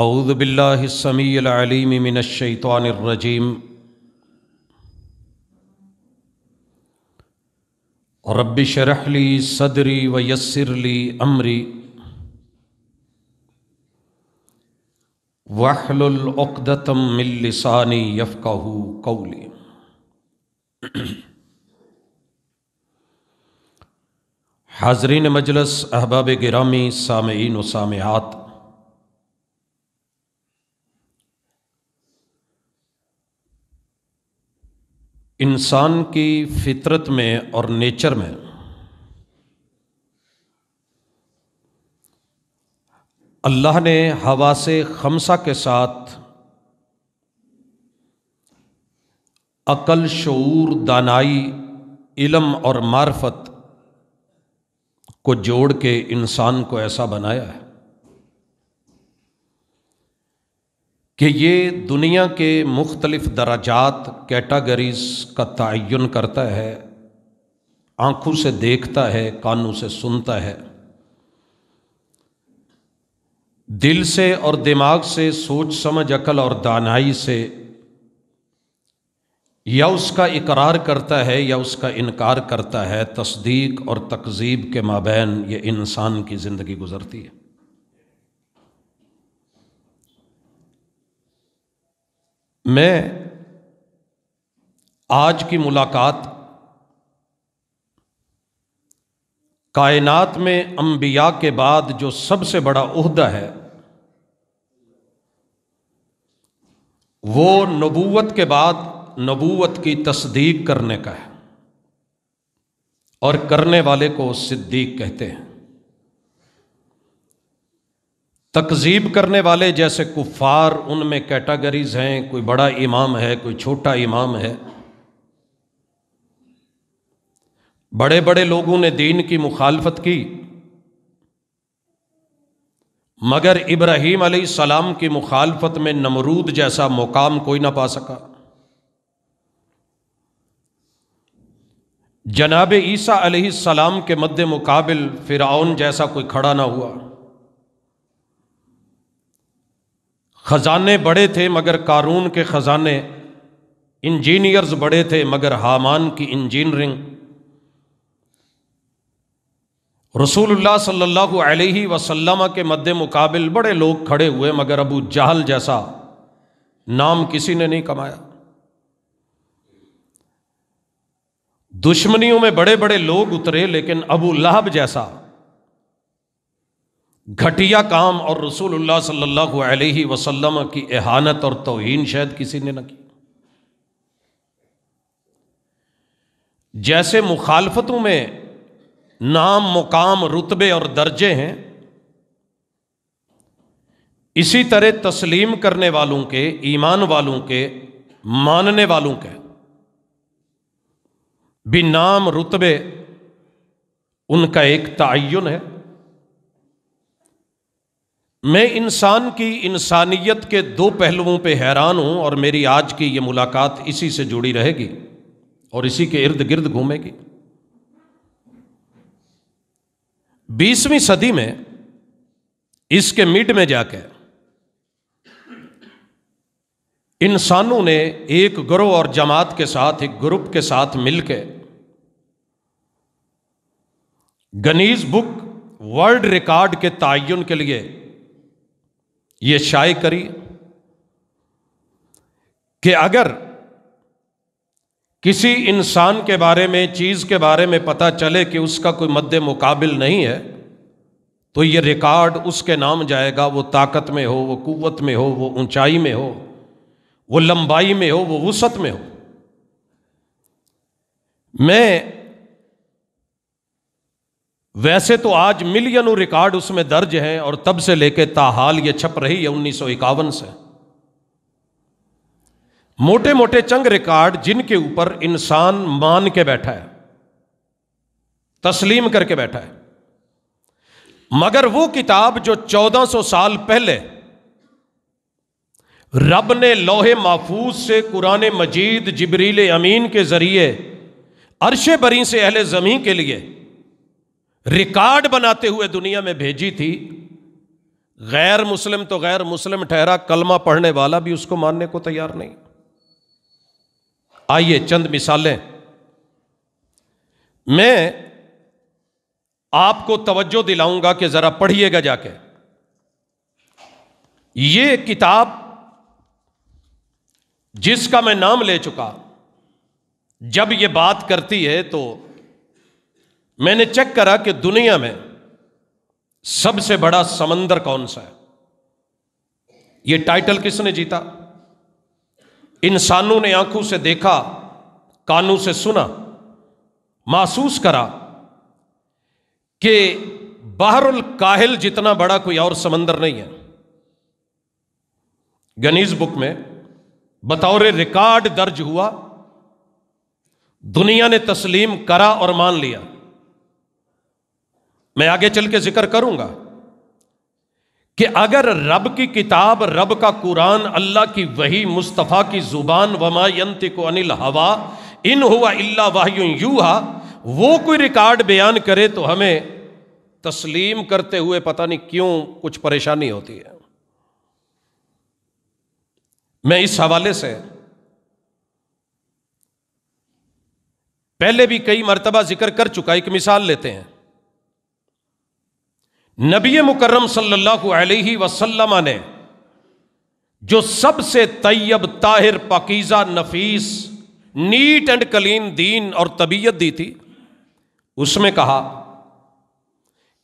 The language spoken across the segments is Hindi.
अऊदबिल्लासमीम मिनशैतरजीम रब शरहली सदरी व यसरली अमरी वाहलतम मिलसानी यफ़ाहू कौली हाजरीन मजलस अहबाब गिरामी सामीन व सामयात इंसान की फितरत में और नेचर में अल्लाह ने हवा से खमसा के साथ अकल शूर दानाई इलम और मार्फत को जोड़ के इंसान को ऐसा बनाया है कि ये दुनिया के मुख्तलिफ दराजात कैटागरीज का तयन करता है आँखों से देखता है कानों से सुनता है दिल से और दिमाग से सोच समझ अकल और दानाई से या उसका इकरार करता है या उसका इनकार करता है तस्दीक और तकजीब के माबेन ये इंसान की ज़िंदगी गुजरती है मैं आज की मुलाकात कायनात में अंबिया के बाद जो सबसे बड़ा उहदा है वो नबूवत के बाद नबूवत की तस्दीक करने का है और करने वाले को सिद्दीक कहते हैं तकजीब करने वाले जैसे कुफार उनमें कैटेगरीज हैं कोई बड़ा इमाम है कोई छोटा इमाम है बड़े बड़े लोगों ने दीन की मुखालफत की मगर इब्राहिम सलाम की मुखालफत में नमरूद जैसा मुकाम कोई ना पा सका जनाब ईसा सलाम के मद्दे मुकाबिल फिराउन जैसा कोई खड़ा ना हुआ ख़जाने बड़े थे मगर कारून के ख़जाने इंजीनियर्स बड़े थे मगर हामान की इंजीनियरिंग रसूलुल्लाह सल्लल्लाहु अलैहि वसल्लम के मद्दे मुकाबिल बड़े लोग खड़े हुए मगर अबू जहल जैसा नाम किसी ने नहीं कमाया दुश्मनियों में बड़े बड़े लोग उतरे लेकिन अबू लहब जैसा घटिया काम और रसूलुल्लाह सल्लल्लाहु अलैहि वसल्लम की एहानत और तोहन शायद किसी ने ना की जैसे मुखालफतों में नाम मुकाम रुतबे और दर्जे हैं इसी तरह तस्लीम करने वालों के ईमान वालों के मानने वालों के भी नाम रुतबे उनका एक तयन है मैं इंसान की इंसानियत के दो पहलुओं पे हैरान हूं और मेरी आज की ये मुलाकात इसी से जुड़ी रहेगी और इसी के इर्द गिर्द घूमेगी बीसवीं सदी में इसके मिड में जाकर इंसानों ने एक ग्रोह और जमात के साथ एक ग्रुप के साथ मिलकर गनीज बुक वर्ल्ड रिकॉर्ड के तयन के लिए ये शाय करी कि अगर किसी इंसान के बारे में चीज़ के बारे में पता चले कि उसका कोई मद्द मुकाबिल नहीं है तो ये रिकॉर्ड उसके नाम जाएगा वो ताकत में हो वो कुत में हो वो ऊंचाई में हो वो लंबाई में हो वो वसत में हो मैं वैसे तो आज मिलियनों रिकॉर्ड उसमें दर्ज हैं और तब से लेके ताहाल ये छप रही है उन्नीस से मोटे मोटे चंग रिकॉर्ड जिनके ऊपर इंसान मान के बैठा है तस्लीम करके बैठा है मगर वो किताब जो 1400 साल पहले रब ने लोहे महफूज से कुरान मजीद जिबरील अमीन के जरिए अरशे बरी से अहले जमी के लिए रिकॉर्ड बनाते हुए दुनिया में भेजी थी गैर मुस्लिम तो गैर मुस्लिम ठहरा कलमा पढ़ने वाला भी उसको मानने को तैयार नहीं आइए चंद मिसालें मैं आपको तवज्जो दिलाऊंगा कि जरा पढ़िएगा जाके ये किताब जिसका मैं नाम ले चुका जब ये बात करती है तो मैंने चेक करा कि दुनिया में सबसे बड़ा समंदर कौन सा है यह टाइटल किसने जीता इंसानों ने आंखों से देखा कानों से सुना महसूस करा कि बहरुल काहिल जितना बड़ा कोई और समंदर नहीं है गनीज बुक में बतौर रिकॉर्ड दर्ज हुआ दुनिया ने तस्लीम करा और मान लिया मैं आगे चल के जिक्र करूंगा कि अगर रब की किताब रब का कुरान अल्लाह की वही मुस्तफ़ा की ज़ुबान वमायंती को अनिल हवा इन हुआ इल्ला वाह यूहा वो कोई रिकॉर्ड बयान करे तो हमें तस्लीम करते हुए पता नहीं क्यों कुछ परेशानी होती है मैं इस हवाले से पहले भी कई मरतबा जिक्र कर चुका एक मिसाल लेते हैं नबी मुकर्रम सल्लल्लाहु अलैहि वसल्लम ने जो सबसे तैयब ताहिर पकीजा नफीस नीट एंड क्लीन दीन और तबीयत दी थी उसमें कहा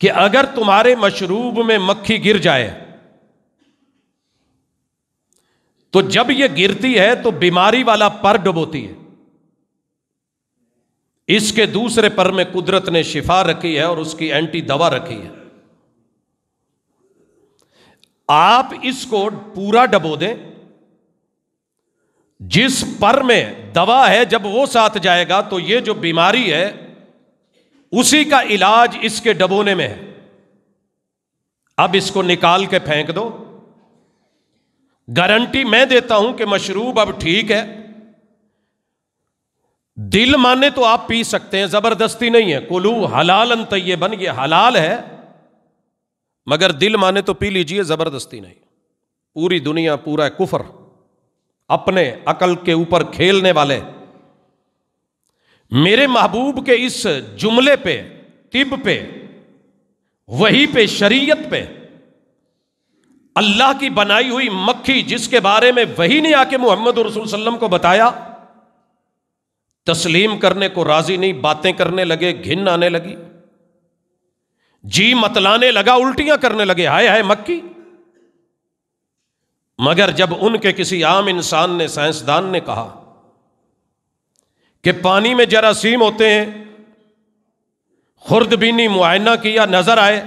कि अगर तुम्हारे मशरूब में मक्खी गिर जाए तो जब यह गिरती है तो बीमारी वाला पर डुबोती है इसके दूसरे पर में कुदरत ने शिफा रखी है और उसकी एंटी दवा रखी है आप इसको पूरा डबो दें जिस पर में दवा है जब वो साथ जाएगा तो ये जो बीमारी है उसी का इलाज इसके डबोने में है अब इसको निकाल के फेंक दो गारंटी मैं देता हूं कि मशरूब अब ठीक है दिल माने तो आप पी सकते हैं जबरदस्ती नहीं है कुलू हलाल हलालन बन ये हलाल है मगर दिल माने तो पी लीजिए ज़बरदस्ती नहीं पूरी दुनिया पूरा कुफर अपने अकल के ऊपर खेलने वाले मेरे महबूब के इस जुमले पे तिब पे वही पे शरीयत पे अल्लाह की बनाई हुई मक्खी जिसके बारे में वही ने आके मोहम्मद रसुल्लम को बताया तस्लीम करने को राजी नहीं बातें करने लगे घिन आने लगी जी मतलाने लगा उल्टियां करने लगे हाय हाय मक्की मगर जब उनके किसी आम इंसान ने साइंसदान ने कहा कि पानी में जरासीम होते हैं खुर्दबीनी मुआयना किया नजर आए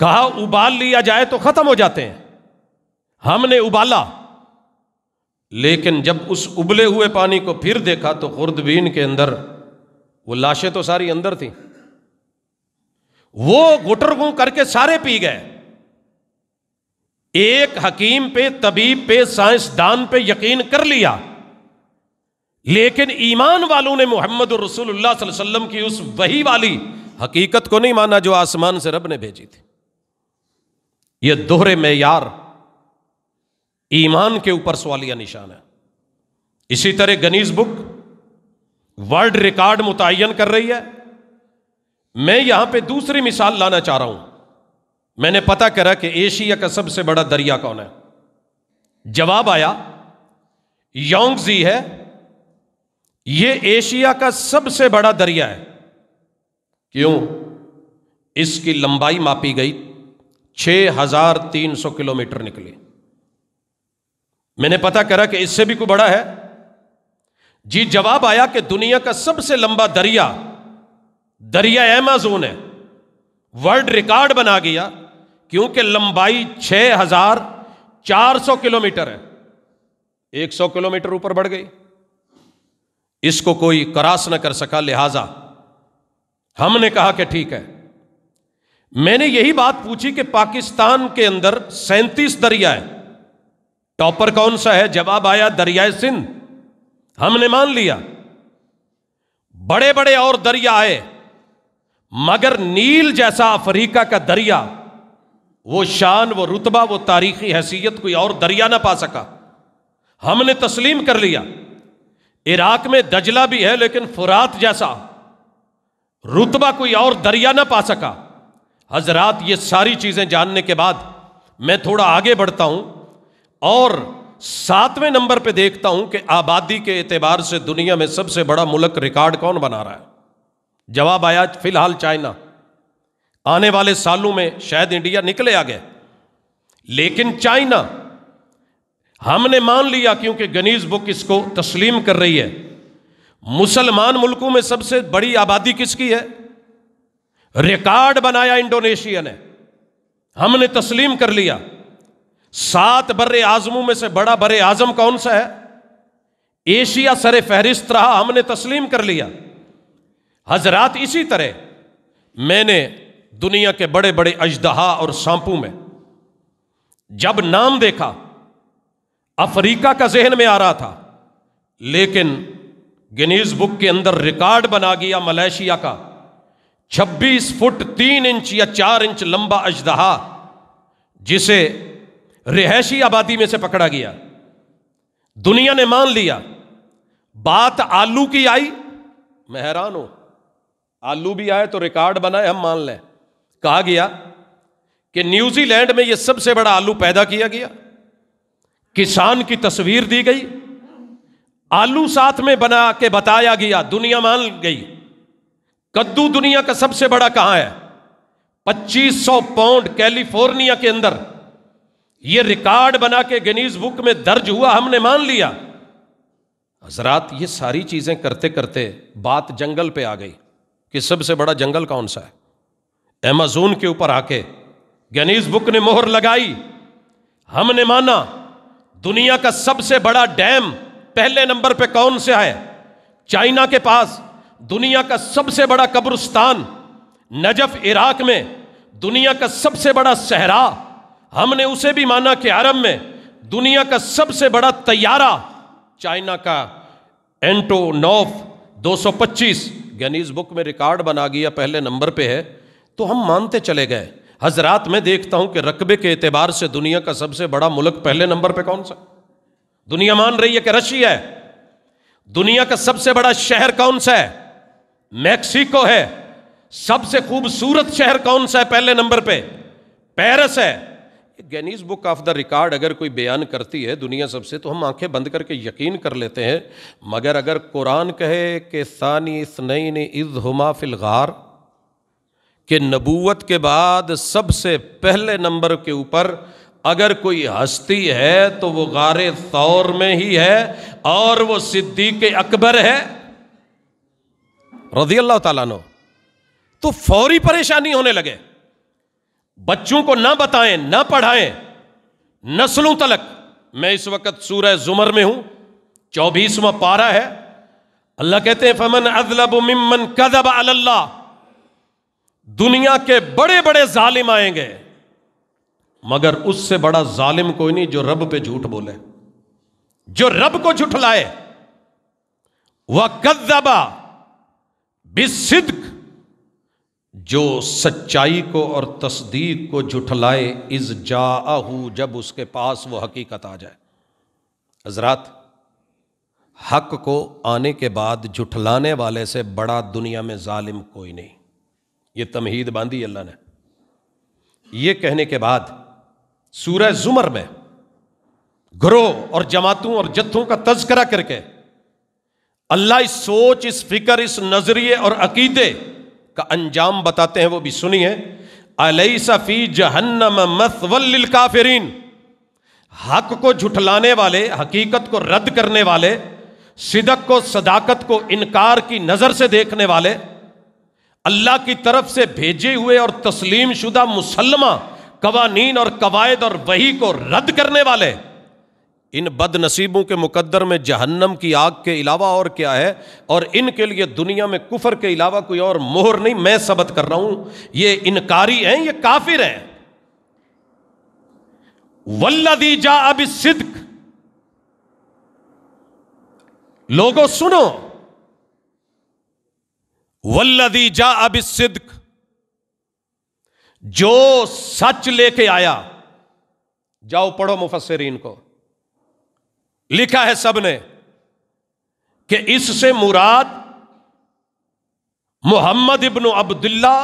कहा उबाल लिया जाए तो खत्म हो जाते हैं हमने उबाला लेकिन जब उस उबले हुए पानी को फिर देखा तो खुर्दबीन के अंदर वो लाशें तो सारी अंदर थीं वो घुटर गु करके सारे पी गए एक हकीम पे तबीब पे साइंसदान पे यकीन कर लिया लेकिन ईमान वालों ने मोहम्मद रसुल्लाम वसल्लम की उस वही वाली हकीकत को नहीं माना जो आसमान से रब ने भेजी थी यह दोहरे मैार ईमान के ऊपर सवालिया निशान है इसी तरह गनीज बुक वर्ल्ड रिकॉर्ड मुतयन कर रही है मैं यहां पे दूसरी मिसाल लाना चाह रहा हूं मैंने पता करा कि एशिया का सबसे बड़ा दरिया कौन है जवाब आया योंगजी है यह एशिया का सबसे बड़ा दरिया है क्यों इसकी लंबाई मापी गई 6,300 किलोमीटर निकली मैंने पता करा कि इससे भी कोई बड़ा है जी जवाब आया कि दुनिया का सबसे लंबा दरिया दरिया एमाजोन है वर्ल्ड रिकॉर्ड बना गया क्योंकि लंबाई 6,400 किलोमीटर है 100 किलोमीटर ऊपर बढ़ गई इसको कोई करास ना कर सका लिहाजा हमने कहा कि ठीक है मैंने यही बात पूछी कि पाकिस्तान के अंदर सैंतीस दरिया है टॉपर कौन सा है जवाब आया दरियाए सिंध हमने मान लिया बड़े बड़े और दरिया आए मगर नील जैसा अफ्रीका का दरिया वो शान वो रुतबा वो तारीखी हैसियत कोई और दरिया ना पा सका हमने तस्लीम कर लिया इराक में दजला भी है लेकिन फुरात जैसा रुतबा कोई और दरिया ना पा सका हजरात ये सारी चीज़ें जानने के बाद मैं थोड़ा आगे बढ़ता हूं और सातवें नंबर पे देखता हूँ कि आबादी के एतबार से दुनिया में सबसे बड़ा मुल्क रिकॉर्ड कौन बना रहा है जवाब आया फिलहाल चाइना आने वाले सालों में शायद इंडिया निकले आ गए लेकिन चाइना हमने मान लिया क्योंकि गनीज बुक इसको तस्लीम कर रही है मुसलमान मुल्कों में सबसे बड़ी आबादी किसकी है रिकॉर्ड बनाया इंडोनेशिया ने हमने तस्लीम कर लिया सात बर्रे आजमों में से बड़ा बरे आजम कौन सा है एशिया सरे फहरिस्त रहा हमने तस्लीम कर लिया हजरात इसी तरह मैंने दुनिया के बड़े बड़े अजदहा और सांपू में जब नाम देखा अफ्रीका का जहन में आ रहा था लेकिन गिनीज बुक के अंदर रिकॉर्ड बना गया मलेशिया का 26 फुट 3 इंच या 4 इंच लंबा अजदहा जिसे रिहायशी आबादी में से पकड़ा गया दुनिया ने मान लिया बात आलू की आई मैं हैरान हूं आलू भी आए तो रिकॉर्ड बनाए हम मान लें कहा गया कि न्यूजीलैंड में यह सबसे बड़ा आलू पैदा किया गया किसान की तस्वीर दी गई आलू साथ में बना के बताया गया दुनिया मान गई कद्दू दुनिया का सबसे बड़ा कहां है 2500 पाउंड कैलिफोर्निया के अंदर यह रिकॉर्ड बना के गनीज बुक में दर्ज हुआ हमने मान लिया हजरात ये सारी चीजें करते करते बात जंगल पे आ गई कि सबसे बड़ा जंगल कौन सा है एमेजोन के ऊपर आके गनीज बुक ने मोहर लगाई हमने माना दुनिया का सबसे बड़ा डैम पहले नंबर पे कौन से है चाइना के पास दुनिया का सबसे बड़ा कब्रिस्तान नजफ इराक में दुनिया का सबसे बड़ा सहरा हमने उसे भी माना कि अरब में दुनिया का सबसे बड़ा तैयारा चाइना का एंटोनोफ 225 गनीज बुक में रिकॉर्ड बना गया पहले नंबर पे है तो हम मानते चले गए हजरात में देखता हूं कि रकबे के एतबार से दुनिया का सबसे बड़ा मुल्क पहले नंबर पे कौन सा दुनिया मान रही है कि रशिया है दुनिया का सबसे बड़ा शहर कौन सा है मैक्सिको है सबसे खूबसूरत शहर कौन सा है पहले नंबर पे पेरिस है Guinness book of the record अगर कोई बयान करती है दुनिया सबसे तो हम आंखें बंद करके यकीन कर लेते हैं मगर अगर कुरान कहे कि सानी ने इज़ हुमा फिलगार के नबूवत के बाद सबसे पहले नंबर के ऊपर अगर कोई हस्ती है तो वो गार तौर में ही है और वो सिद्दीक अकबर है रजी अल्लाह तला तो फौरी परेशानी होने लगे बच्चों को ना बताएं ना पढ़ाएं नस्लों तलक मैं इस वक्त सूरह जुमर में हूं चौबीसवा पारा है अल्लाह कहते हैं फमन अजलब मिमन कदब अल्लाह दुनिया के बड़े बड़े जालिम आएंगे मगर उससे बड़ा जालिम कोई नहीं जो रब पे झूठ बोले जो रब को झुठलाए वह कदबा बिसिद्क जो सच्चाई को और तस्दीक को जुठलाए इज जा जब उसके पास वो हकीकत आ जाए हजरात हक को आने के बाद जुठलाने वाले से बड़ा दुनिया में जालिम कोई नहीं ये तमहीद बांधी अल्लाह ने ये कहने के बाद सूरह जुमर में ग्रोह और जमातों और जत्थों का तस्करा करके अल्लाह इस सोच इस फिक्र इस नज़रिए और अकीदे का अंजाम बताते हैं वो भी सुनिए अलई सफ़ी जहन्नम मसवल काफिरीन हक को झुठलाने वाले हकीकत को रद्द करने वाले सिदक को सदाकत को इनकार की नज़र से देखने वाले अल्लाह की तरफ से भेजे हुए और तस्लीम शुदा मुसलमा कवानीन और कवायद और वही को रद्द करने वाले इन बदनसीबों के मुकद्दर में जहन्नम की आग के अलावा और क्या है और इनके लिए दुनिया में कुफर के अलावा कोई और मोहर नहीं मैं सबत कर रहा हूं ये इनकारी हैं ये काफिर हैं वल्लदी जा अब सिद्क लोगों सुनो वल्लदी जा अब सिद्क जो सच लेके आया जाओ पढ़ो मुफसरीन को लिखा है सबने कि इससे मुराद मोहम्मद इब्न अब्दुल्ला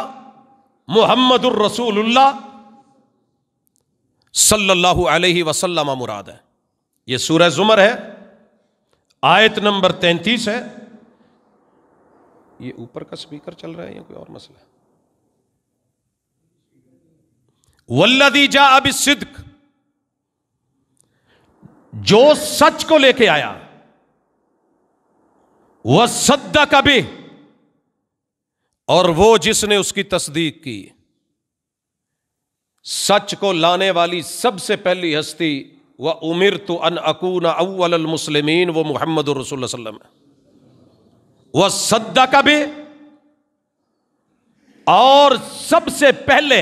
मोहम्मद रसूलुल्लाह सल्लल्लाहु अलैहि वसल्लम मुराद है ये सूरह जुमर है आयत नंबर तैंतीस है ये ऊपर का स्पीकर चल रहा है या कोई और मसला है वल्लदी जा अब सिद्क जो सच को लेके आया वह सद्दा का भी और वो जिसने उसकी तस्दीक की सच को लाने वाली सबसे पहली हस्ती व उमिर तो अन अकून अव्वल मुसलमिन वो मोहम्मद रसुल्लम वह सद्दा का भी और सबसे पहले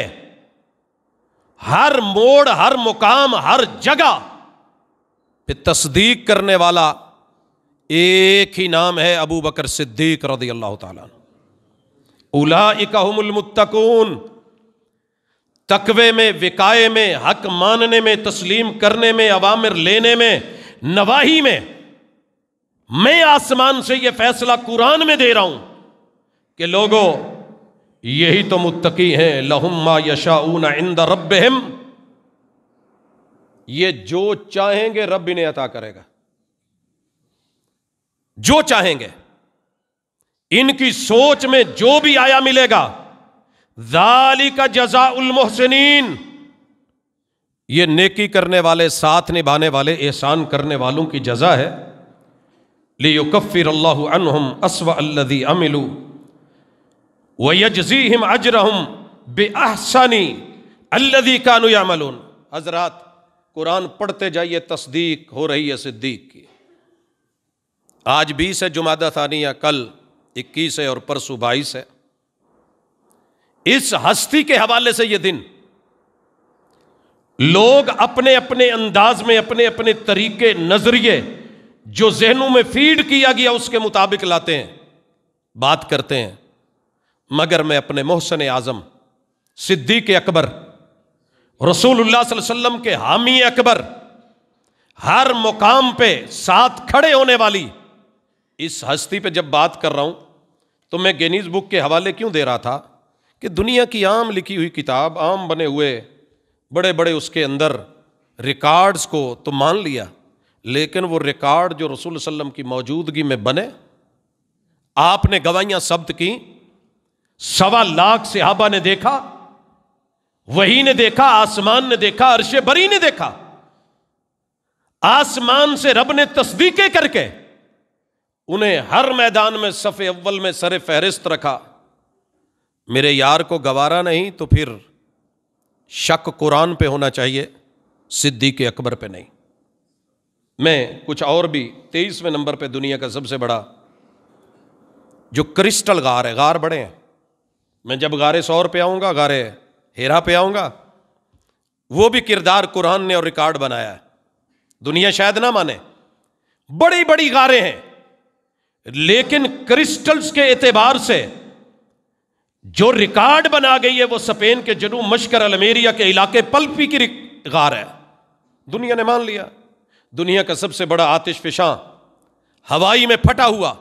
हर मोड़ हर मुकाम हर जगह तस्दीक करने वाला एक ही नाम है अबू बकर सिद्दीक रदी अल्लाह तलामुलमुतकून तकवे में विकाए में हक मानने में तस्लीम करने में अवामिर लेने में नवाही में मैं आसमान से यह फैसला कुरान में दे रहा हूं कि लोगों यही तो मुत्तकी हैं लहुम्मा यशाऊन इंद रब्बहिम ये जो चाहेंगे रब इन्हें अता करेगा जो चाहेंगे इनकी सोच में जो भी आया मिलेगा जाली का जजा उलमोहसिन ये नेकी करने वाले साथ निभाने वाले एहसान करने वालों की जजा है कफिर अल्लाम असव अल्लदी अमिलू व हिम अजरहम बेअसानी अल्लदी कानू यामलून हजरात कुरान पढ़ते जाइए तस्दीक हो रही है सिद्दीक की आज बीस है जुमादा थानिया कल इक्कीस है और परसों बाईस है इस हस्ती के हवाले से यह दिन लोग अपने अपने अंदाज में अपने अपने तरीके नजरिए जो जहनों में फीड किया गया उसके मुताबिक लाते हैं बात करते हैं मगर मैं अपने मोहसन आजम सिद्दीक अकबर रसूल वसल्लम के हामी अकबर हर मुकाम पे साथ खड़े होने वाली इस हस्ती पे जब बात कर रहा हूं तो मैं गेनीज बुक के हवाले क्यों दे रहा था कि दुनिया की आम लिखी हुई किताब आम बने हुए बड़े बड़े उसके अंदर रिकॉर्ड्स को तो मान लिया लेकिन वो रिकॉर्ड जो रसूल वसल्लम की मौजूदगी में बने आपने गवाइयां शब्द की सवा लाख हाबा ने देखा वही ने देखा आसमान ने देखा अरश बरी ने देखा आसमान से रब ने तस्दीकें करके उन्हें हर मैदान में सफ़े अव्वल में सरे फहरिस्त रखा मेरे यार को गवारा नहीं तो फिर शक कुरान पे होना चाहिए सिद्दीक अकबर पे नहीं मैं कुछ और भी तेईसवें नंबर पे दुनिया का सबसे बड़ा जो क्रिस्टल गार है गार बड़े हैं मैं जब गारे सौ पे आऊंगा गारे हेरा पे आऊंगा वो भी किरदार कुरान ने और रिकॉर्ड बनाया है दुनिया शायद ना माने बड़ी बड़ी गारें हैं लेकिन क्रिस्टल्स के एतबार से जो रिकॉर्ड बना गई है वो स्पेन के जनूब मशकर अलमेरिया के इलाके पल्पी की गार है दुनिया ने मान लिया दुनिया का सबसे बड़ा आतिश फिशां हवाई में फटा हुआ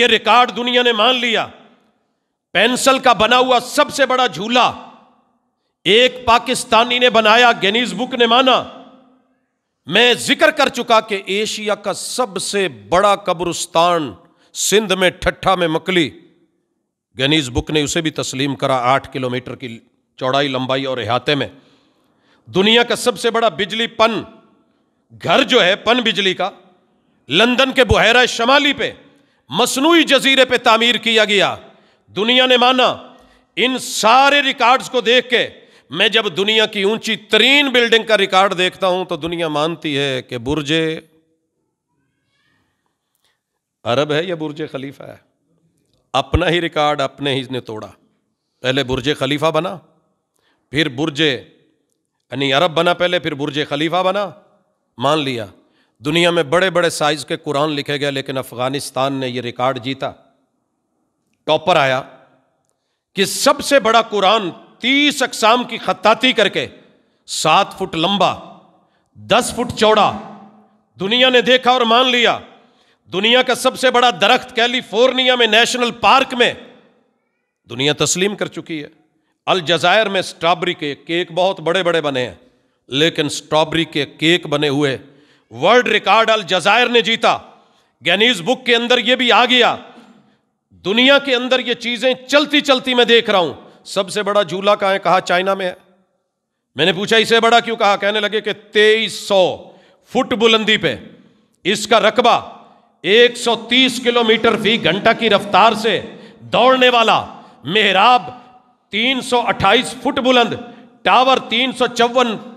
यह रिकॉर्ड दुनिया ने मान लिया पेंसिल का बना हुआ सबसे बड़ा झूला एक पाकिस्तानी ने बनाया गेनीज बुक ने माना मैं जिक्र कर चुका कि एशिया का सबसे बड़ा कब्रुस्तान सिंध में ठट्ठा में मकली गनीज बुक ने उसे भी तस्लीम करा आठ किलोमीटर की चौड़ाई लंबाई और अहाते में दुनिया का सबसे बड़ा बिजली पन घर जो है पन बिजली का लंदन के बुहरा शमाली पे मसनू जजीरे पे तामीर किया गया दुनिया ने माना इन सारे रिकॉर्ड्स को देख के मैं जब दुनिया की ऊंची तरीन बिल्डिंग का रिकॉर्ड देखता हूं तो दुनिया मानती है कि बुरजे अरब है या बुरजे खलीफा है अपना ही रिकॉर्ड अपने ही ने तोड़ा पहले बुरजे खलीफा बना फिर बुरजे यानी अरब बना पहले फिर बुरजे खलीफा बना मान लिया दुनिया में बड़े बड़े साइज़ के कुरान लिखे गए लेकिन अफ़गानिस्तान ने ये रिकॉर्ड जीता टॉपर आया कि सबसे बड़ा कुरान तीस अकसाम की खत्ताती करके सात फुट लंबा दस फुट चौड़ा दुनिया ने देखा और मान लिया दुनिया का सबसे बड़ा दरख्त कैलिफोर्निया में नेशनल पार्क में दुनिया तस्लीम कर चुकी है अल जजायर में स्ट्रॉबेरी के केक बहुत बड़े बड़े बने हैं लेकिन स्ट्रॉबेरी के केक बने हुए वर्ल्ड रिकॉर्ड अल जजायर ने जीता गैनीज बुक के अंदर यह भी आ गया दुनिया के अंदर ये चीजें चलती चलती मैं देख रहा हूं सबसे बड़ा झूला कहा है कहा चाइना में है मैंने पूछा इसे बड़ा क्यों कहा कहने लगे कि तेईस सौ फुट बुलंदी पे इसका रकबा 130 किलोमीटर फी घंटा की रफ्तार से दौड़ने वाला मेहराब 328 फुट बुलंद टावर तीन सौ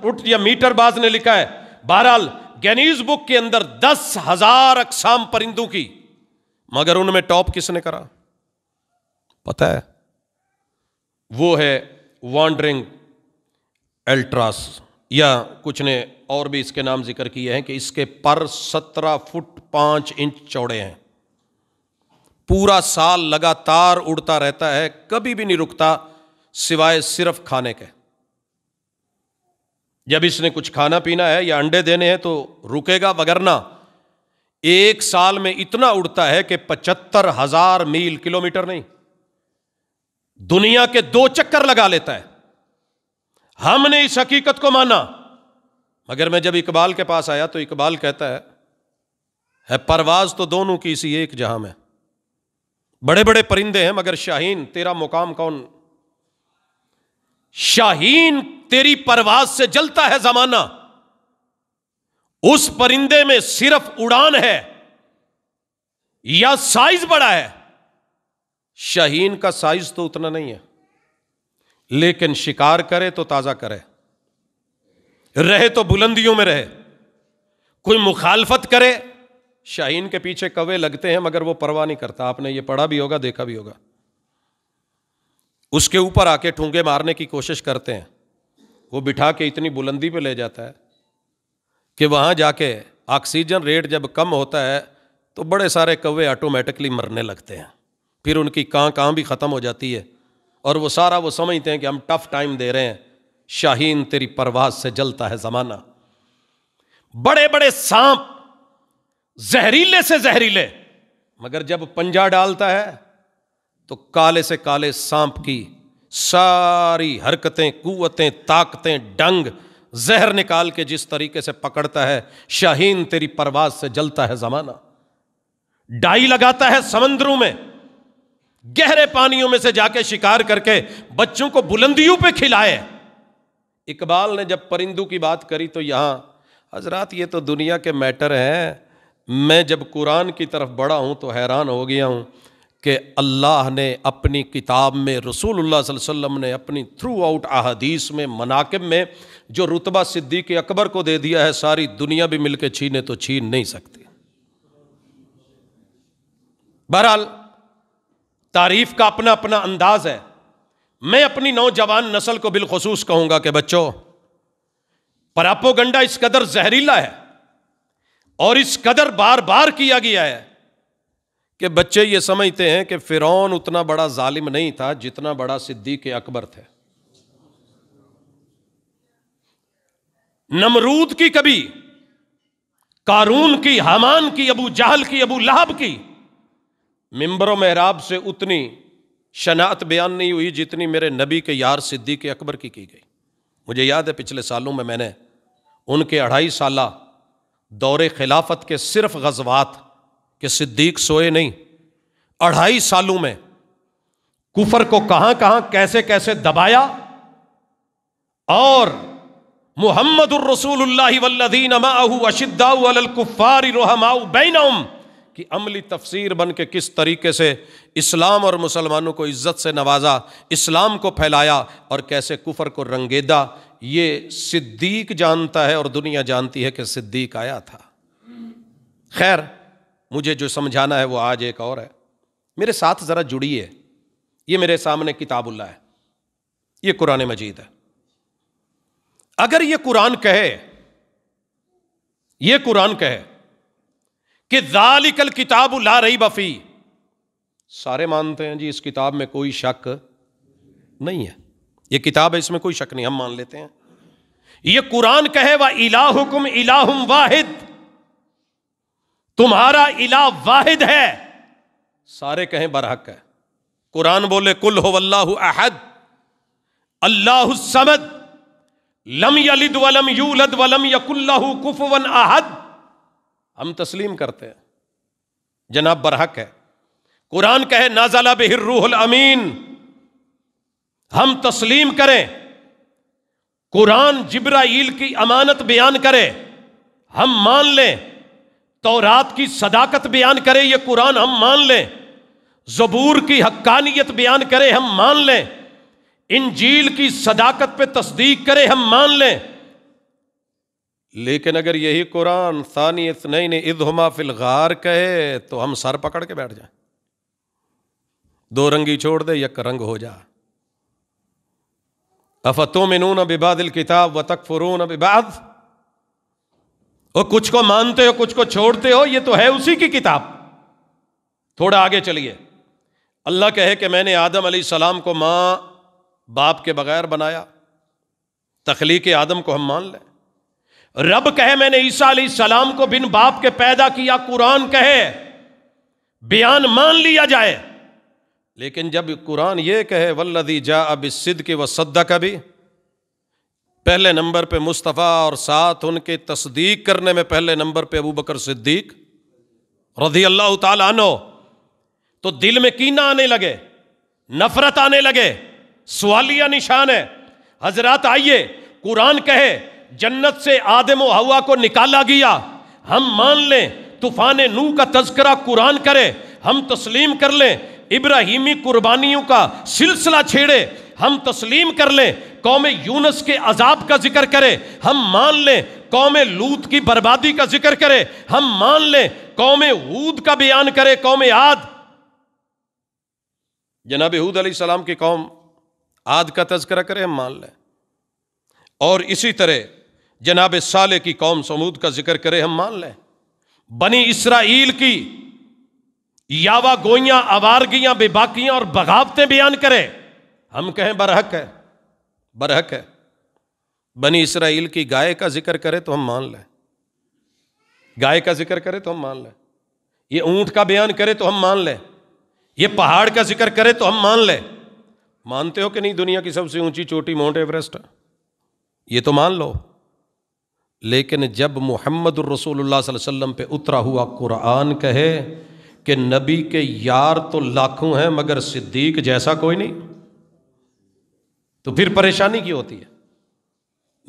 फुट या मीटर बाज ने लिखा है बहरहाल गैनीज बुक के अंदर दस हजार अकसाम परिंदों की मगर उनमें टॉप किसने करा पता है वो है वॉन्डरिंग एल्ट्रास या कुछ ने और भी इसके नाम जिक्र किए हैं कि इसके पर सत्रह फुट पांच इंच चौड़े हैं पूरा साल लगातार उड़ता रहता है कभी भी नहीं रुकता सिवाय सिर्फ खाने के जब इसने कुछ खाना पीना है या अंडे देने हैं तो रुकेगा वगरना एक साल में इतना उड़ता है कि पचहत्तर हजार मील किलोमीटर नहीं दुनिया के दो चक्कर लगा लेता है हमने इस हकीकत को माना मगर मैं जब इकबाल के पास आया तो इकबाल कहता है, है परवाज तो दोनों की इसी एक जहां में बड़े बड़े परिंदे हैं मगर शाहीन तेरा मुकाम कौन शाहीन तेरी परवाज से जलता है जमाना उस परिंदे में सिर्फ उड़ान है या साइज बड़ा है शहीन का साइज तो उतना नहीं है लेकिन शिकार करे तो ताजा करे रहे तो बुलंदियों में रहे कोई मुखालफत करे शाहीन के पीछे कवे लगते हैं मगर वो परवाह नहीं करता आपने ये पढ़ा भी होगा देखा भी होगा उसके ऊपर आके ठूंगे मारने की कोशिश करते हैं वो बिठा के इतनी बुलंदी पे ले जाता है कि वहाँ जाके ऑक्सीजन रेट जब कम होता है तो बड़े सारे कौवे ऑटोमेटिकली मरने लगते हैं फिर उनकी कहाँ कहाँ भी ख़त्म हो जाती है और वो सारा वो समझते हैं कि हम टफ टाइम दे रहे हैं शाहीन तेरी परवाज से जलता है ज़माना बड़े बड़े सांप जहरीले से जहरीले मगर जब पंजा डालता है तो काले से काले सांप की सारी हरकतें कुवतें ताकतें डंग जहर निकाल के जिस तरीके से पकड़ता है शाहीन तेरी परवाज से जलता है जमाना डाई लगाता है समंदरों में गहरे पानियों में से जाके शिकार करके बच्चों को बुलंदियों पे खिलाए इकबाल ने जब परिंदू की बात करी तो यहां हजरात ये तो दुनिया के मैटर हैं मैं जब कुरान की तरफ बड़ा हूं तो हैरान हो गया हूं कि अल्लाह ने अपनी किताब में रसूल वसम ने अपनी थ्रू आउट अहदीस में मनाकब में जो रुतबा सिद्दीक अकबर को दे दिया है सारी दुनिया भी मिलकर छीने तो छीन नहीं सकती बहरहाल तारीफ का अपना अपना अंदाज है मैं अपनी नौजवान नस्ल को बिलखसूस कहूंगा कि बच्चों परापोगंडा इस कदर जहरीला है और इस कदर बार बार किया गया है कि बच्चे ये समझते हैं कि फ़िरौन उतना बड़ा जालिम नहीं था जितना बड़ा के अकबर थे नमरूद की कभी कारून की हमान की अबू जहल की अबू लहब की मिम्बर महराब से उतनी शनात बयान नहीं हुई जितनी मेरे नबी के यार के अकबर की की गई मुझे याद है पिछले सालों में मैंने उनके अढ़ाई साल दौरे खिलाफत के सिर्फ गजवात कि सिद्दीक सोए नहीं अढ़ाई सालों में कुफर को कहां कहां कैसे कैसे दबाया और मोहम्मद रसूलुल्लाह कि अमली तफसीर बन के किस तरीके से इस्लाम और मुसलमानों को इज़्ज़त से नवाजा इस्लाम को फैलाया और कैसे कुफर को रंगेदा ये सिद्दीक जानता है और दुनिया जानती है कि सिद्दीक आया था खैर मुझे जो समझाना है वो आज एक और है मेरे साथ ज़रा जुड़ी है ये मेरे सामने किताबुल्ला है ये कुरान मजीद है अगर ये कुरान कहे ये कुरान कहे कि जालिकल किताब ला रही बफी सारे मानते हैं जी इस किताब में कोई शक नहीं है ये किताब है इसमें कोई शक नहीं हम मान लेते हैं ये कुरान कहे व इलाहुकुम इलाहुम वाहिद तुम्हारा इला वाहिद है सारे कहें बरहक है कुरान बोले कुल हो अल्लाह अहद अल्लाह समद लम यलिद वलम यूलद वलम यकुल्लाहु कुफवन अहद हम तस्लीम करते हैं जनाब बरहक है कुरान कहे नाजाला बिहिर रूहल अमीन हम तस्लीम करें कुरान जिब्राइल की अमानत बयान करे हम मान लें तौरात की सदाकत बयान करे ये कुरान हम मान लें जबूर की हक्कानियत बयान करे हम मान लें इंजील की सदाकत पे तस्दीक करे हम मान लें लेकिन अगर यही कुरान सानियत नहीं ने इधमा हमा फिलगार कहे तो हम सर पकड़ के बैठ जाए दो रंगी छोड़ दे यक रंग हो जा अफतो मिनून बिबादिल किताब व तक फुरून बिबाद और कुछ को मानते हो कुछ को छोड़ते हो ये तो है उसी की किताब थोड़ा आगे चलिए अल्लाह कहे कि मैंने आदम सलाम को माँ बाप के बगैर बनाया तखलीक आदम को हम मान लें रब कहे मैंने ईसा सलाम को बिन बाप के पैदा किया कुरान कहे बयान मान लिया जाए लेकिन जब कुरान ये कहे वल्लदी जा अब सिद्ध के व सद्दा कभी पहले नंबर पे मुस्तफ़ा और साथ उनके तस्दीक करने में पहले नंबर पे अबू बकर सिद्दीक रजी अल्लाह तनो तो दिल में कीना आने लगे नफरत आने लगे सवालिया निशान है हजरात आइए कुरान कहे जन्नत से आदम हवा को निकाला गया हम मान लें तूफान नू का तस्करा कुरान करे हम तस्लीम कर लें इब्राहिमी कुर्बानियों का सिलसिला छेड़े हम तस्लीम कर लें कौम यूनस के अजाब का जिक्र करें हम मान लें कौम लूत की बर्बादी का जिक्र करें हम मान लें कौम ऊद का बयान करें कौम आद जनाब हूद सलाम की कौम आद का तस्करा करें हम मान लें और इसी तरह जनाब साले की कौम समूद का जिक्र करें हम मान लें बनी इसराइल की यावा गोइया आवारगियां बेबाकियां और बगावतें बयान करें हम कहें बरहक है बरहक है बनी इसराइल की गाय का जिक्र करे तो हम मान लें गाय का जिक्र करे तो हम मान लें ये ऊंट का बयान करे तो हम मान लें ये पहाड़ का जिक्र करे तो हम मान लें मानते हो कि नहीं दुनिया की सबसे ऊंची चोटी माउंट एवरेस्ट ये तो मान लो लेकिन जब मोहम्मद रसूलुल्लाह वसल्लम पे उतरा हुआ कुरान कहे कि नबी के यार तो लाखों हैं मगर सिद्दीक जैसा कोई नहीं तो फिर परेशानी की होती है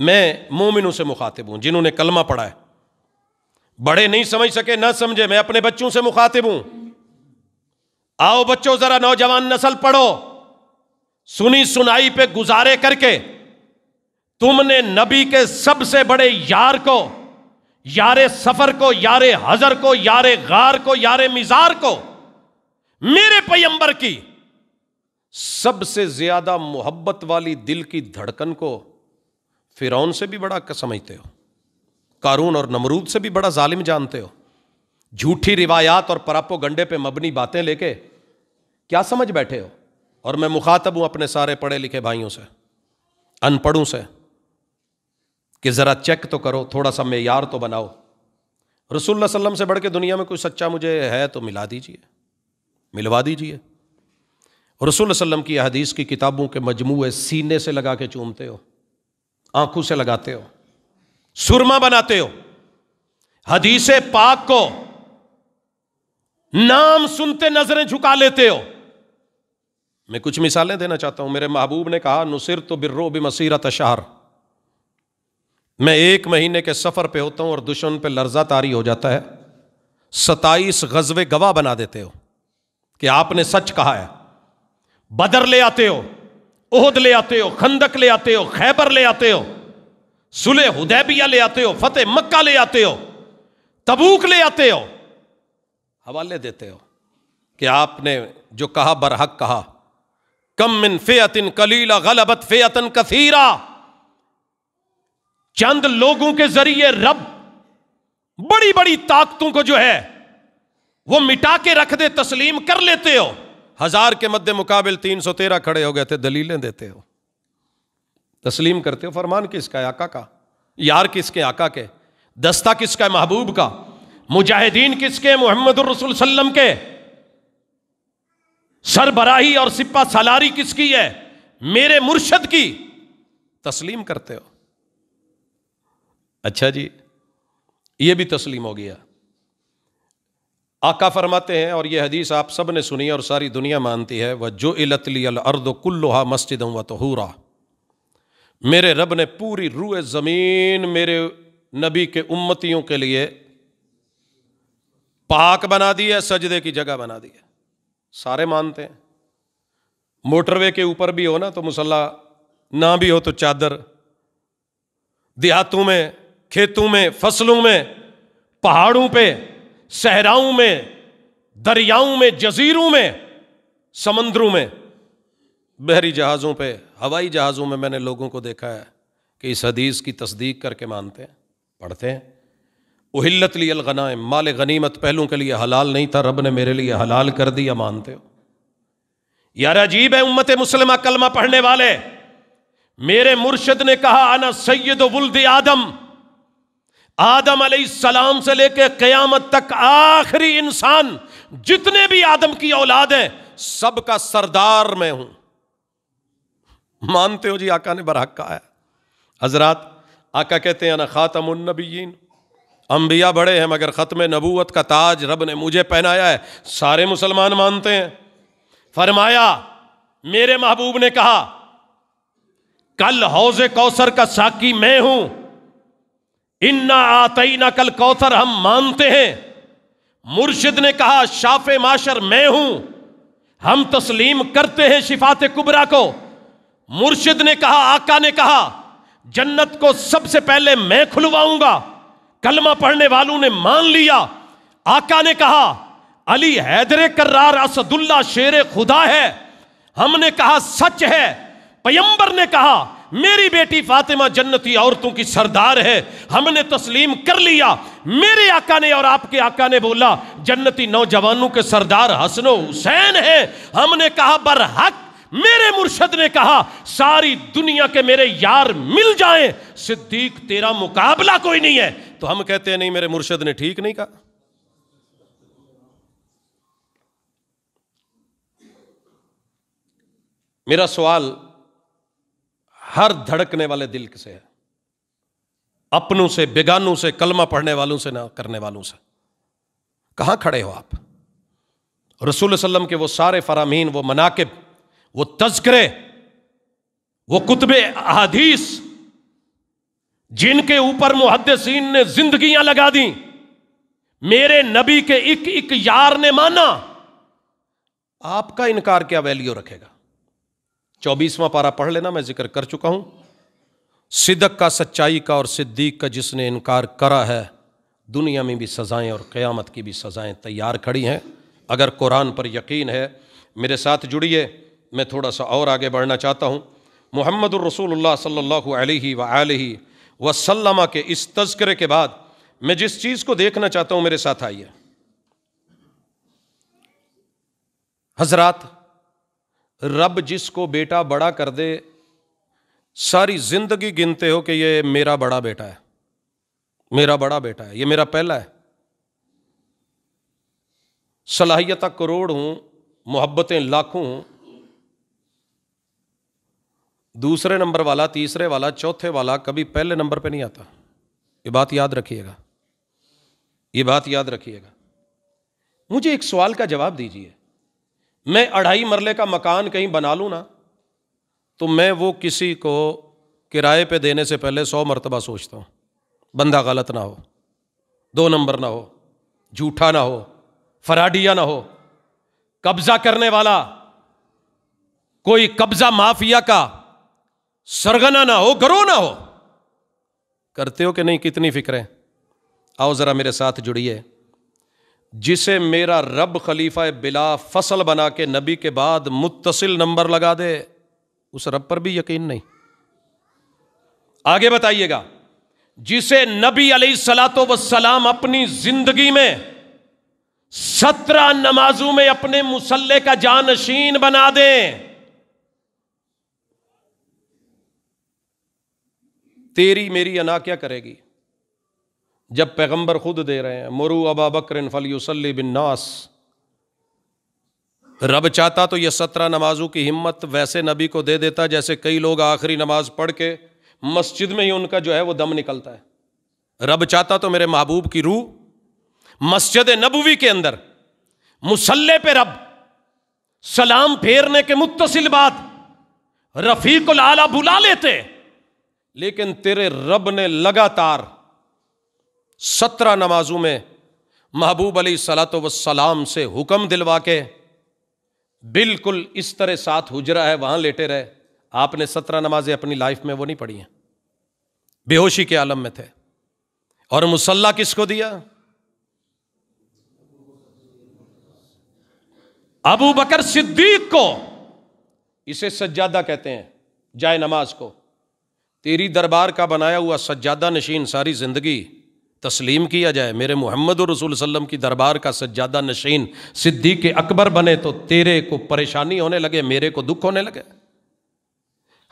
मैं मोमिनों से मुखातिब हूं जिन्होंने कलमा पढ़ा है बड़े नहीं समझ सके ना समझे मैं अपने बच्चों से मुखातिब हूं आओ बच्चों जरा नौजवान नस्ल पढ़ो सुनी सुनाई पे गुजारे करके तुमने नबी के सबसे बड़े यार को यार सफर को यार हजर को यार गार को यार मिजार को मेरे पयंबर की सबसे ज्यादा मोहब्बत वाली दिल की धड़कन को फिरौन से भी बड़ा समझते हो कारून और नमरूद से भी बड़ा जालिम जानते हो झूठी रिवायात और परापो गंडे पे मबनी बातें लेके क्या समझ बैठे हो और मैं मुखातब हूं अपने सारे पढ़े लिखे भाइयों से अनपढ़ों से कि ज़रा चेक तो करो थोड़ा सा मैार तो बनाओ रसूल सल्लम से बढ़ के दुनिया में कोई सच्चा मुझे है तो मिला दीजिए मिलवा दीजिए रसूल सल्लम की अहदीस की किताबों के मजमू सीने से लगा के चूमते हो आंखों से लगाते हो सुरमा बनाते हो हदीस पाक को नाम सुनते नजरें झुका लेते हो मैं कुछ मिसालें देना चाहता हूं मेरे महबूब ने कहा नुसिर तो बिर्रो बि मसीरत शहर मैं एक महीने के सफ़र पे होता हूं और दुश्मन पे लर्जा तारी हो जाता है सताईस गजवे गवाह बना देते हो कि आपने सच कहा है बदर ले आते हो ओहद ले आते हो खंदक ले आते हो खैबर ले आते हो सुले हुदैबिया ले आते हो फतेह मक्का ले आते हो तबूक ले आते हो हवाले देते हो कि आपने जो कहा बरहक कहा कम मिन फेअतिन कलीला गलबत फेतन कसीरा चंद लोगों के जरिए रब बड़ी बड़ी ताकतों को जो है वो मिटा के रख दे तस्लीम कर लेते हो हजार के मद्दे मुकाबिल तीन सौ तेरह खड़े हो गए थे दलीलें देते हो तस्लीम करते हो फरमान किसका है आका का यार किसके आका के दस्ता किसका है महबूब का मुजाहिदीन किसके मोहम्मद रसूल सल्लम के सरबराही और सिपा सलारी किसकी है मेरे मुर्शद की तस्लीम करते हो अच्छा जी ये भी तस्लीम हो गया आका फरमाते हैं और ये हदीस आप सब ने सुनी और सारी दुनिया मानती है वह जो इलतली अर्द कुल्लोहा मस्जिद व तहूरा मेरे रब ने पूरी रूए ज़मीन मेरे नबी के उम्मतियों के लिए पाक बना दी है सजदे की जगह बना दी है सारे मानते हैं मोटरवे के ऊपर भी हो ना तो मुसल्ला ना भी हो तो चादर देहातों में खेतों में फसलों में पहाड़ों पे सहराओं में दरियाओं में जजीरों में समंदरों में बहरी जहाज़ों पे हवाई जहाज़ों में मैंने लोगों को देखा है कि इस हदीस की तस्दीक करके मानते हैं पढ़ते हैं उहिल्लत लिए गनाम माल गनीमत पहलू के लिए हलाल नहीं था रब ने मेरे लिए हलाल कर दिया मानते हो यार अजीब है उम्मत मुसलमा कलमा पढ़ने वाले मेरे मुर्शद ने कहा आना सैयद वुल्द आदम आदम सलाम से लेकर क़यामत तक आखिरी इंसान जितने भी आदम की औलाद है सबका सरदार मैं हूं मानते हो जी आका ने बरहक कहा है हजरात आका कहते हैं ना उन्नबीन अम्बिया बड़े हैं मगर ख़त्म नबूत का ताज रब ने मुझे पहनाया है सारे मुसलमान मानते हैं फरमाया मेरे महबूब ने कहा कल हौज कौसर का साकी मैं हूं इन्ना आतई ना कल हम मानते हैं मुर्शिद ने कहा शाफ माशर मैं हूं हम तस्लीम करते हैं शिफात कुबरा को मुर्शिद ने कहा आका ने कहा जन्नत को सबसे पहले मैं खुलवाऊंगा कलमा पढ़ने वालों ने मान लिया आका ने कहा अली हैदर कर्रार असदुल्ला शेर खुदा है हमने कहा सच है पयंबर ने कहा मेरी बेटी फातिमा जन्नती औरतों की सरदार है हमने तस्लीम कर लिया मेरे आका ने और आपके आका ने बोला जन्नती नौजवानों के सरदार हसनो हुसैन है हमने कहा बरहक मेरे मुर्शद ने कहा सारी दुनिया के मेरे यार मिल जाएं सिद्दीक तेरा मुकाबला कोई नहीं है तो हम कहते हैं नहीं मेरे मुर्शद ने ठीक नहीं कहा मेरा सवाल हर धड़कने वाले दिल से है अपनों से बेगानों से कलमा पढ़ने वालों से ना करने वालों से कहां खड़े हो आप रसूल सल्लम के वो सारे फरामीन वो मनाकिब वो तस्करे वो कुतबे अहादीस जिनके ऊपर मुहदसिन ने जिंदगियां लगा दी मेरे नबी के एक एक यार ने माना आपका इनकार क्या वैल्यू रखेगा चौबीसवां पारा पढ़ लेना मैं जिक्र कर चुका हूं सिदक का सच्चाई का और सिद्दीक का जिसने इनकार करा है दुनिया में भी सज़ाएं और क़यामत की भी सज़ाएं तैयार खड़ी हैं अगर कुरान पर यकीन है मेरे साथ जुड़िए मैं थोड़ा सा और आगे बढ़ना चाहता हूँ मोहम्मद रसूलुल्लाह सल्लल्लाहु अलैहि व वसल्लम के इस तस्करे के बाद मैं जिस चीज़ को देखना चाहता हूँ मेरे साथ आइए हजरात रब जिसको बेटा बड़ा कर दे सारी जिंदगी गिनते हो कि ये मेरा बड़ा बेटा है मेरा बड़ा बेटा है ये मेरा पहला है सलाहियत करोड़ हूं मोहब्बतें लाखों हूं दूसरे नंबर वाला तीसरे वाला चौथे वाला कभी पहले नंबर पे नहीं आता ये बात याद रखिएगा ये बात याद रखिएगा मुझे एक सवाल का जवाब दीजिए मैं अढ़ाई मरले का मकान कहीं बना लूँ ना तो मैं वो किसी को किराए पे देने से पहले सौ मरतबा सोचता हूँ बंदा गलत ना हो दो नंबर ना हो झूठा ना हो फराडिया ना हो कब्जा करने वाला कोई कब्जा माफिया का सरगना ना हो गरो ना हो करते हो कि नहीं कितनी फिक्रें आओ ज़रा मेरे साथ जुड़िए जिसे मेरा रब खलीफा बिला फसल बना के नबी के बाद मुतसिल नंबर लगा दे उस रब पर भी यकीन नहीं आगे बताइएगा जिसे नबी तो वसलाम अपनी जिंदगी में सत्रह नमाजों में अपने मुसल्ले का जानशीन बना दें तेरी मेरी अना क्या करेगी जब पैगंबर खुद दे रहे हैं मोरू अबा बकर फलयूसली बिन नास रब चाहता तो यह सत्रह नमाजों की हिम्मत वैसे नबी को दे देता जैसे कई लोग आखिरी नमाज पढ़ के मस्जिद में ही उनका जो है वो दम निकलता है रब चाहता तो मेरे महबूब की रूह मस्जिद नबूवी के अंदर मुसल्ले पे रब सलाम फेरने के मुतसिल बाद रफीकुल आला बुला लेते लेकिन तेरे रब ने लगातार सत्रह नमाजों में महबूब अली सलात वसलाम से हुक्म दिलवा के बिल्कुल इस तरह साथ हुजरा है वहां लेटे रहे आपने सत्रह नमाजें अपनी लाइफ में वो नहीं पढ़ी हैं बेहोशी के आलम में थे और मुसल्ला किसको दिया अबू बकर सिद्दीक को इसे सज्जादा कहते हैं जाय नमाज को तेरी दरबार का बनाया हुआ सज्जादा नशीन सारी जिंदगी तस्लीम किया जाए मेरे मोहम्मद रसूल वसम की दरबार का सज्जादा नशीन सिद्दी के अकबर बने तो तेरे को परेशानी होने लगे मेरे को दुख होने लगे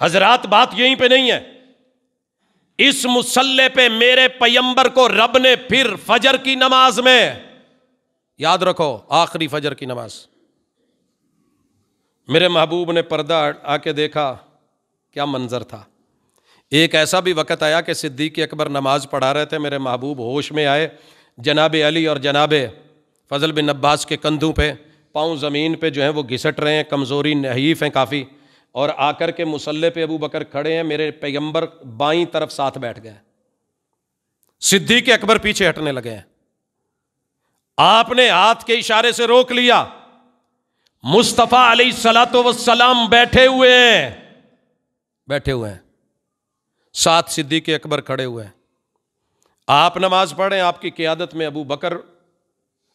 हजरात बात यहीं पे नहीं है इस मुसल्ले पे मेरे पयंबर को रब ने फिर फजर की नमाज में याद रखो आखिरी फजर की नमाज मेरे महबूब ने पर्दा आके देखा क्या मंजर था एक ऐसा भी वक़्त आया कि सिद्दीक अकबर नमाज़ पढ़ा रहे थे मेरे महबूब होश में आए जनाब अली और जनाब फजल बिन अब्बास के कंधों पे पाँव ज़मीन पे जो है वो घिसट रहे हैं कमज़ोरी नहीफ़ हैं काफ़ी और आकर के मुसल्ले पे अबू बकर खड़े हैं मेरे पैगंबर बाई तरफ साथ बैठ गए सिद्दीक अकबर पीछे हटने लगे हैं आपने हाथ के इशारे से रोक लिया मुस्तफ़ा सलात वसलाम बैठे हुए हैं बैठे हुए हैं सात सिद्दीक अकबर खड़े हुए हैं आप नमाज पढ़ें आपकी क्यादत में अबू बकर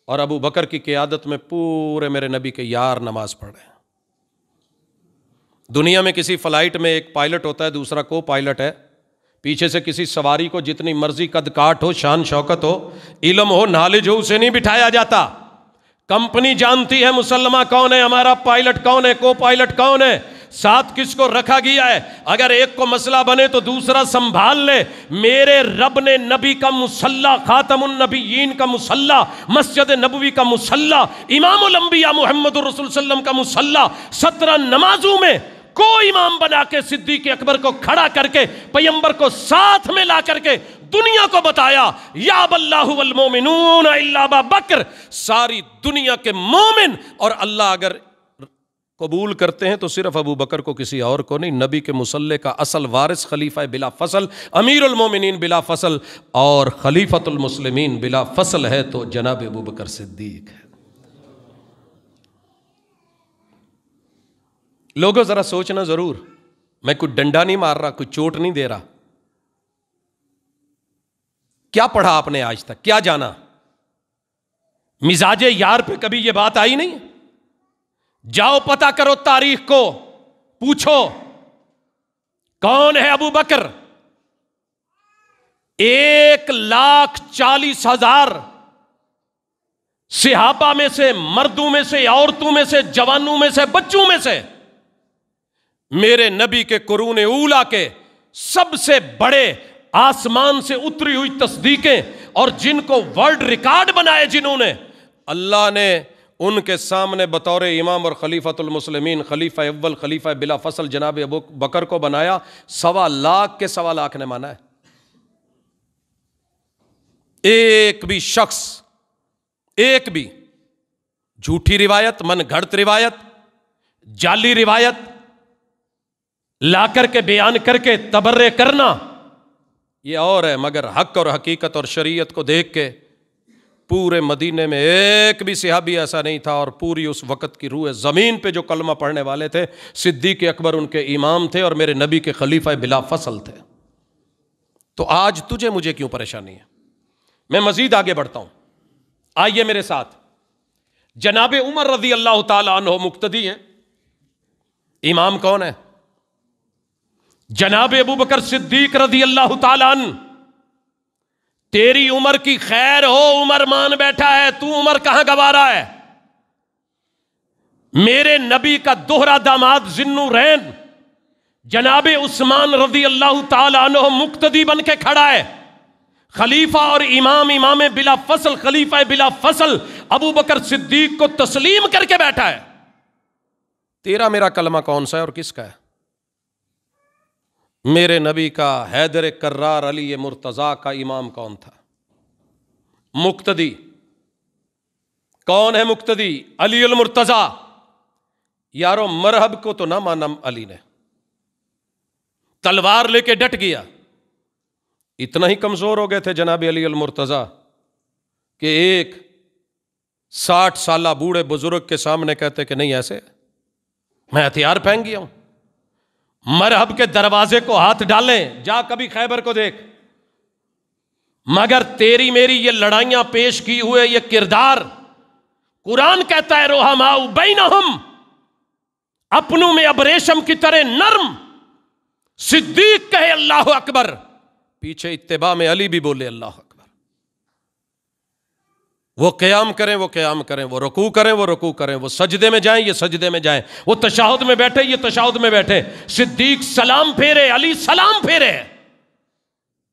और अबू बकर की क्यादत में पूरे मेरे नबी के यार नमाज पढ़ें दुनिया में किसी फ्लाइट में एक पायलट होता है दूसरा को पायलट है पीछे से किसी सवारी को जितनी मर्जी कद काट हो शान शौकत हो इलम हो नॉलेज हो उसे नहीं बिठाया जाता कंपनी जानती है मुसलमा कौन है हमारा पायलट कौन है को पायलट कौन है साथ किसको रखा गया है अगर एक को मसला बने तो दूसरा संभाल ले मेरे रब ने नबी का मुसल्ला नबीन का मुसल्ला मस्जिद नबवी का मुसल्ला इमामबिया मोहम्मद रसुल्लम का मुसल्ला सत्रह नमाजों में को इमाम बना के सिद्दीक अकबर को खड़ा करके पयंबर को साथ में ला करके दुनिया को बताया या बल्लामिन बकर सारी दुनिया के मोमिन और अल्लाह अगर कबूल करते हैं तो सिर्फ अबू बकर को किसी और को नहीं नबी के मुसल्ले का असल वारिस खलीफा बिला फसल अमीर उलमोमिन बिला फसल और खलीफतमसलमिन बिला फसल है तो जनाब अबू बकर सिद्दीक है लोगों ज़रा सोचना ज़रूर मैं कुछ डंडा नहीं मार रहा कुछ चोट नहीं दे रहा क्या पढ़ा आपने आज तक क्या जाना मिजाज यार पे कभी ये बात आई नहीं जाओ पता करो तारीख को पूछो कौन है अबू बकर एक लाख चालीस हजार सिहाबा में से मर्दों में से औरतों में से जवानों में से बच्चों में से मेरे नबी के कुरून ऊला के सबसे बड़े आसमान से उतरी हुई तस्दीकें और जिनको वर्ल्ड रिकॉर्ड बनाए जिन्होंने अल्लाह ने उनके सामने बतौर इमाम और खलीफतमसलमिन खलीफा अव्वल खलीफा बिला फसल जनाब अबू बकर को बनाया सवा लाख के सवा लाख ने माना है एक भी शख्स एक भी झूठी रिवायत मन घड़त रिवायत जाली रिवायत ला करके बयान करके तबर्रे करना यह और है मगर हक और हकीकत और शरीयत को देख के पूरे मदीने में एक भी सिहाबी ऐसा नहीं था और पूरी उस वक़्त की रूह ज़मीन पे जो कलमा पढ़ने वाले थे सिद्दीक अकबर उनके इमाम थे और मेरे नबी के खलीफा बिला फसल थे तो आज तुझे मुझे क्यों परेशानी है मैं मज़ीद आगे बढ़ता हूँ आइए मेरे साथ जनाब उमर रजी अल्लाह तहो मुक्तदी हैं इमाम कौन है जनाब अबू बकर सिद्दीक रजी अल्लाह तला तेरी उम्र की खैर हो उम्र मान बैठा है तू उम्र कहां गवा रहा है मेरे नबी का दोहरा दामाद जिन्नू रैन जनाब उस्मान रजी अल्लाह तु मुक्तदी बन के खड़ा है खलीफा और इमाम इमाम बिला फसल खलीफा बिला फसल अबू बकर सिद्दीक को तस्लीम करके बैठा है तेरा मेरा कलमा कौन सा है और किसका है मेरे नबी का हैदर कर्रार अली मुर्तज़ा का इमाम कौन था मुक्तदी कौन है मुक्तदी अली मुर्तज़ा यारो मरहब को तो ना माना अली ने तलवार लेके डट गया इतना ही कमज़ोर हो गए थे जनाब अली मुर्तज़ा कि एक साठ साल बूढ़े बुजुर्ग के सामने कहते कि नहीं ऐसे मैं हथियार फेंक गया हूं मरहब के दरवाजे को हाथ डालें जा कभी खैबर को देख मगर तेरी मेरी ये लड़ाइयां पेश की हुए ये किरदार कुरान कहता है रोहमाऊ बैन हम अपनों में अब रेशम की तरह नर्म सिद्दीक कहे अल्लाह अकबर पीछे इतबा में अली भी बोले अल्लाह वो क़्याम करें वो क़्याम करें वो रकू करें वो रकू करें वो सजदे में जाएं ये सजदे में जाएं वो तशाहद में बैठे ये तशाहद में बैठे सिद्दीक सलाम फेरे अली सलाम फेरे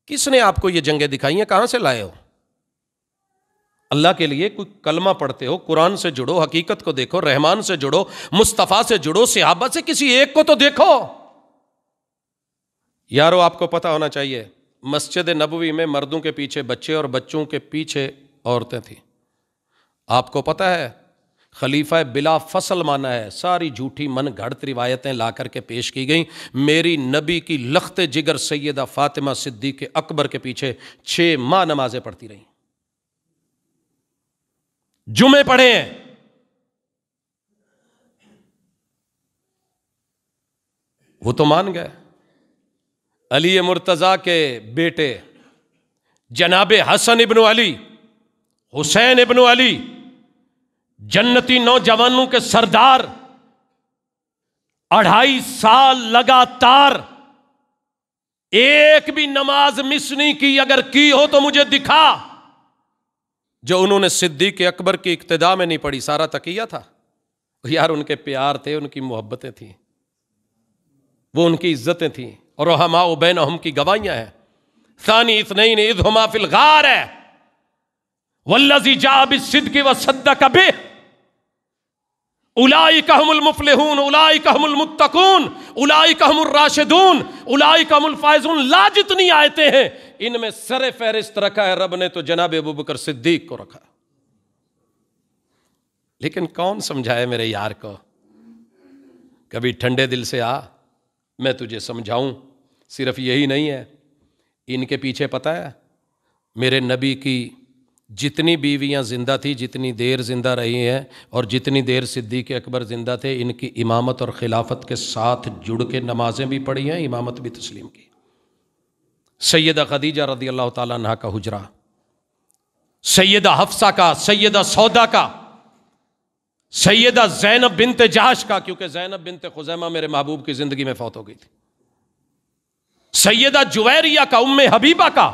किसने आपको ये जंगें दिखाई हैं कहां से लाए हो अल्लाह के लिए कोई कलमा पढ़ते हो कुरान से जुड़ो हकीकत को देखो रहमान से जुड़ो मुस्तफ़ा से जुड़ो सिहाबा से किसी एक को तो देखो यारो आपको पता होना चाहिए मस्जिद नबवी में मर्दों के पीछे बच्चे और बच्चों के पीछे औरतें थीं आपको पता है खलीफा बिला फसल माना है सारी झूठी मन घड़त रिवायतें ला करके पेश की गई मेरी नबी की लखत जिगर सैदा फातिमा सिद्दीक अकबर के पीछे छह माह नमाजें पढ़ती रहीं जुमे पढ़े हैं वो तो मान गए अली मुर्तज़ा के बेटे जनाब हसन इबन अली हुसैन इबन अली जन्नती नौजवानों के सरदार अढ़ाई साल लगातार एक भी नमाज मिस नहीं की अगर की हो तो मुझे दिखा जो उन्होंने सिद्दीक अकबर की इक्तदा में नहीं पढ़ी सारा तकिया था यार उनके प्यार थे उनकी मोहब्बतें थी वो उनकी इज्जतें थी और हमा उबैन हम की गवाहियां हैं सानी इसनई ने इज हमा फिलगार है वल्लजी जा सिद्ध की व सद्दा कभी उलाई कहमुल मुफलहून उलाई कहमुल मुत्तकून उलाई कहमुल राशिदून उलाई कहमुल फायजून ला जितनी आयते हैं इनमें सर फहरिस्त रखा है रब ने तो जनाब अबू बकर सिद्दीक को रखा लेकिन कौन समझाए मेरे यार को कभी ठंडे दिल से आ मैं तुझे समझाऊं सिर्फ यही नहीं है इनके पीछे पता है मेरे नबी की जितनी बीवियां ज़िंदा थी जितनी देर ज़िंदा रही हैं और जितनी देर सिद्दीक अकबर ज़िंदा थे इनकी इमामत और खिलाफत के साथ जुड़ के नमाज़ें भी पढ़ी हैं इमामत भी तस्लीम की सैयद खदीजा रदी अल्लाह तह का हुजरा सैयद हफ्सा का सैयद सौदा का सैयद जैनब बिन तजाश का क्योंकि जैनब बिन तुजैमा मेरे महबूब की ज़िंदगी में फौत हो गई थी सैदा जुवैरिया का उम्म हबीबा का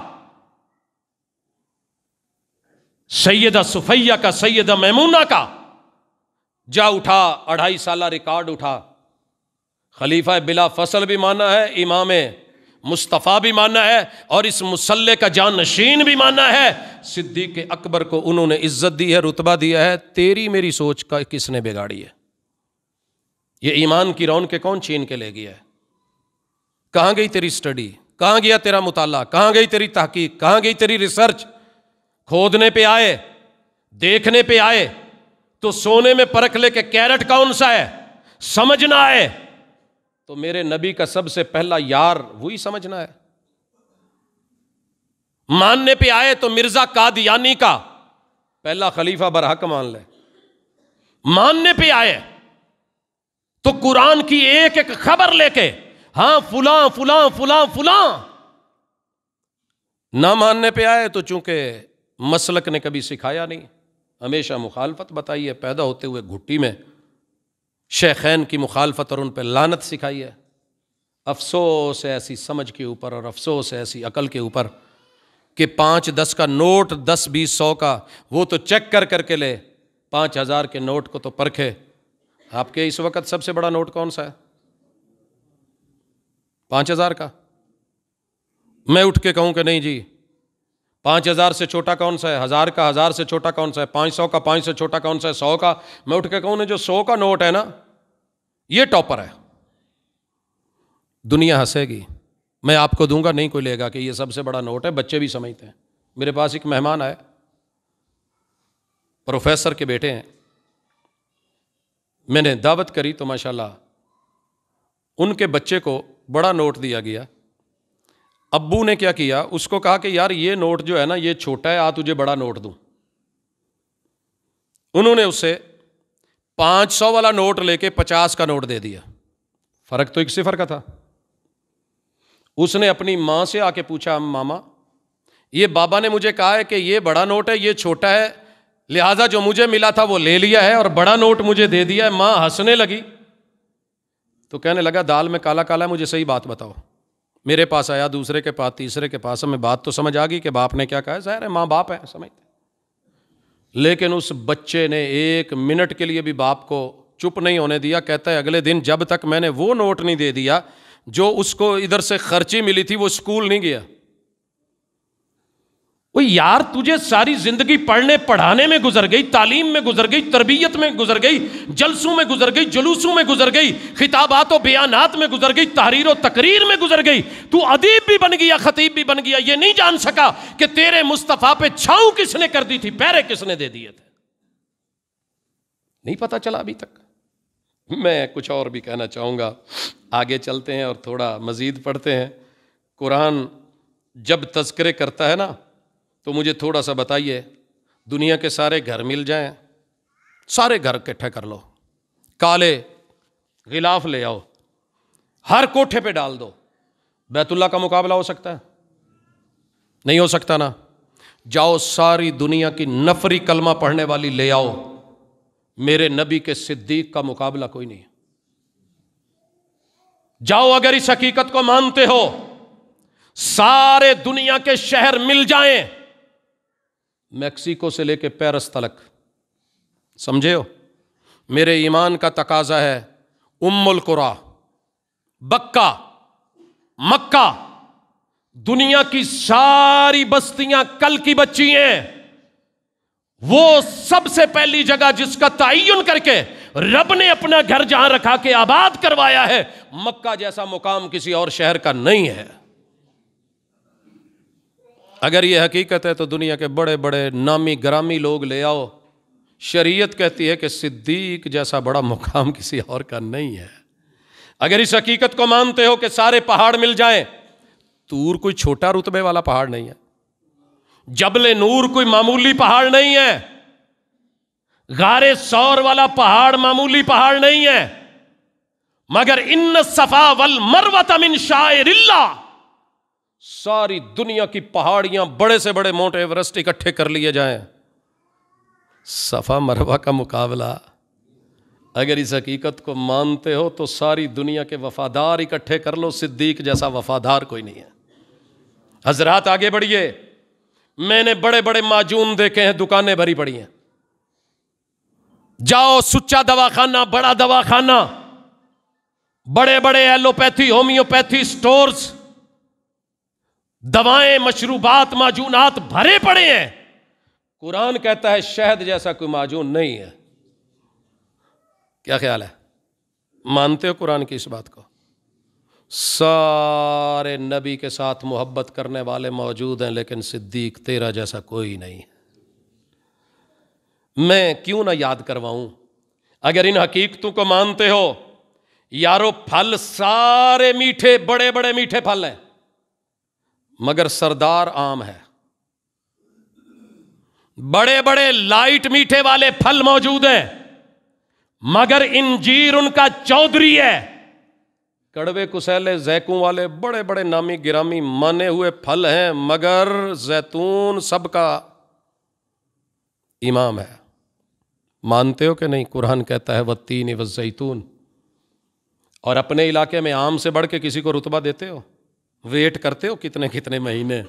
सैयदा सुफैया का सैयदा मैमूना का जा उठा अढ़ाई साल रिकॉर्ड उठा खलीफा बिला फसल भी माना है इमाम मुस्तफ़ा भी माना है और इस मुसल्ले का जानशीन भी माना है के अकबर को उन्होंने इज्जत दी है रुतबा दिया है तेरी मेरी सोच का किसने बिगाड़ी है ये ईमान की रौन के कौन छीन के ले गया है कहाँ गई तेरी स्टडी कहाँ गया तेरा मुताला कहाँ गई तेरी तहकीक कहाँ गई तेरी रिसर्च खोदने पे आए देखने पे आए तो सोने में परख ले के कैरेट कौन सा है समझना है तो मेरे नबी का सबसे पहला यार वही समझना है मानने पे आए तो मिर्जा कादयानी का पहला खलीफा बरहक मान ले मानने पे आए तो कुरान की एक एक खबर लेके हां हाँ, फुला फुला फुला फुला ना मानने पे आए तो चूंकि मसलक ने कभी सिखाया नहीं हमेशा मुखालफत बताई है पैदा होते हुए घुट्टी में शेखैन की मुखालफत और उन पर लानत सिखाई है अफसोस है ऐसी समझ के ऊपर और अफसोस है ऐसी अकल के ऊपर कि पाँच दस का नोट दस बीस सौ का वो तो चेक कर करके ले पाँच हज़ार के नोट को तो परखे आपके इस वक्त सबसे बड़ा नोट कौन सा है पाँच हज़ार का मैं उठ के कहूँ कि नहीं जी पाँच हज़ार से छोटा कौन सा है हज़ार का हज़ार से छोटा कौन सा है पाँच सौ का पाँच से छोटा कौन सा है सौ का मैं उठ के कहूँ जो सौ का नोट है ना ये टॉपर है दुनिया हंसेगी मैं आपको दूंगा नहीं कोई लेगा कि ये सबसे बड़ा नोट है बच्चे भी समझते हैं मेरे पास एक मेहमान आए प्रोफेसर के बेटे हैं मैंने दावत करी तो माशाल्लाह उनके बच्चे को बड़ा नोट दिया गया अब्बू ने क्या किया उसको कहा कि यार ये नोट जो है ना ये छोटा है आ तुझे बड़ा नोट दूं उन्होंने उसे 500 सौ वाला नोट लेके पचास का नोट दे दिया फर्क तो एक सिफर का था उसने अपनी मां से आके पूछा मामा ये बाबा ने मुझे कहा है कि ये बड़ा नोट है ये छोटा है लिहाजा जो मुझे मिला था वो ले लिया है और बड़ा नोट मुझे दे दिया है मां हंसने लगी तो कहने लगा दाल में काला काला मुझे सही बात बताओ मेरे पास आया दूसरे के पास तीसरे के पास हमें बात तो समझ आ गई कि बाप ने क्या कहा जाहिर है माँ बाप है समझते लेकिन उस बच्चे ने एक मिनट के लिए भी बाप को चुप नहीं होने दिया कहता है अगले दिन जब तक मैंने वो नोट नहीं दे दिया जो उसको इधर से खर्ची मिली थी वो स्कूल नहीं गया वो यार तुझे सारी जिंदगी पढ़ने पढ़ाने में गुजर गई तालीम में गुजर गई तरबियत में गुजर गई जलसों में गुजर गई जुलूसों में गुजर गई खिताबात और बयानात में गुजर गई तहरीर और तकरीर में गुजर गई तू अदीब भी बन गया खतीब भी बन गया ये नहीं जान सका कि तेरे मुस्तफ़ा पे छाऊ किसने कर दी थी पैरे किसने दे दिए थे नहीं पता चला अभी तक मैं कुछ और भी कहना चाहूंगा आगे चलते हैं और थोड़ा मज़ीद पढ़ते हैं कुरान जब तस्करे करता है ना तो मुझे थोड़ा सा बताइए दुनिया के सारे घर मिल जाएं सारे घर इकट्ठे कर लो काले गिलाफ ले आओ हर कोठे पे डाल दो बैतुल्ला का मुकाबला हो सकता है नहीं हो सकता ना जाओ सारी दुनिया की नफरी कलमा पढ़ने वाली ले आओ मेरे नबी के सिद्दीक का मुकाबला कोई नहीं जाओ अगर इस हकीकत को मानते हो सारे दुनिया के शहर मिल जाएं मैक्सिको से लेके पेरिस तलक समझे हो मेरे ईमान का तकाजा है उम्मुल कुरा बक्का मक्का दुनिया की सारी बस्तियां कल की बच्ची हैं वो सबसे पहली जगह जिसका तयन करके रब ने अपना घर जहां रखा के आबाद करवाया है मक्का जैसा मुकाम किसी और शहर का नहीं है अगर ये हकीकत है तो दुनिया के बड़े बड़े नामी ग्रामी लोग ले आओ शरीयत कहती है कि सिद्दीक जैसा बड़ा मुकाम किसी और का नहीं है अगर इस हकीकत को मानते हो कि सारे पहाड़ मिल जाएं तूर कोई छोटा रुतबे वाला पहाड़ नहीं है जबले नूर कोई मामूली पहाड़ नहीं है गारे सौर वाला पहाड़ मामूली पहाड़ नहीं है मगर इन सफा वल मरवत मरवतमिन शायर सारी दुनिया की पहाड़ियां बड़े से बड़े माउंट एवरेस्ट इकट्ठे कर लिए जाएं सफ़ा मरवा का मुकाबला अगर इस हकीकत को मानते हो तो सारी दुनिया के वफादार इकट्ठे कर लो सिद्दीक जैसा वफादार कोई नहीं है हजरात आगे बढ़िए मैंने बड़े बड़े माजून देखे हैं दुकानें भरी पड़ी हैं जाओ सुच्चा दवाखाना बड़ा दवाखाना बड़े बड़े एलोपैथी होम्योपैथी स्टोर्स दवाएं मशरूबात माजूनात भरे पड़े हैं कुरान कहता है शहद जैसा कोई माजून नहीं है क्या ख्याल है मानते हो कुरान की इस बात को सारे नबी के साथ मोहब्बत करने वाले मौजूद हैं लेकिन सिद्दीक तेरा जैसा कोई नहीं मैं क्यों ना याद करवाऊं अगर इन हकीकतों को मानते हो यारो फल सारे मीठे बड़े बड़े मीठे फल हैं मगर सरदार आम है बड़े बड़े लाइट मीठे वाले फल मौजूद हैं मगर इंजीर उनका चौधरी है कड़वे कुसैले जैकू वाले बड़े बड़े नामी गिरामी माने हुए फल हैं मगर जैतून सबका इमाम है मानते हो कि नहीं कुरान कहता है वत्तीन व जैतून और अपने इलाके में आम से बढ़ के किसी को रुतबा देते हो वेट करते हो कितने कितने महीने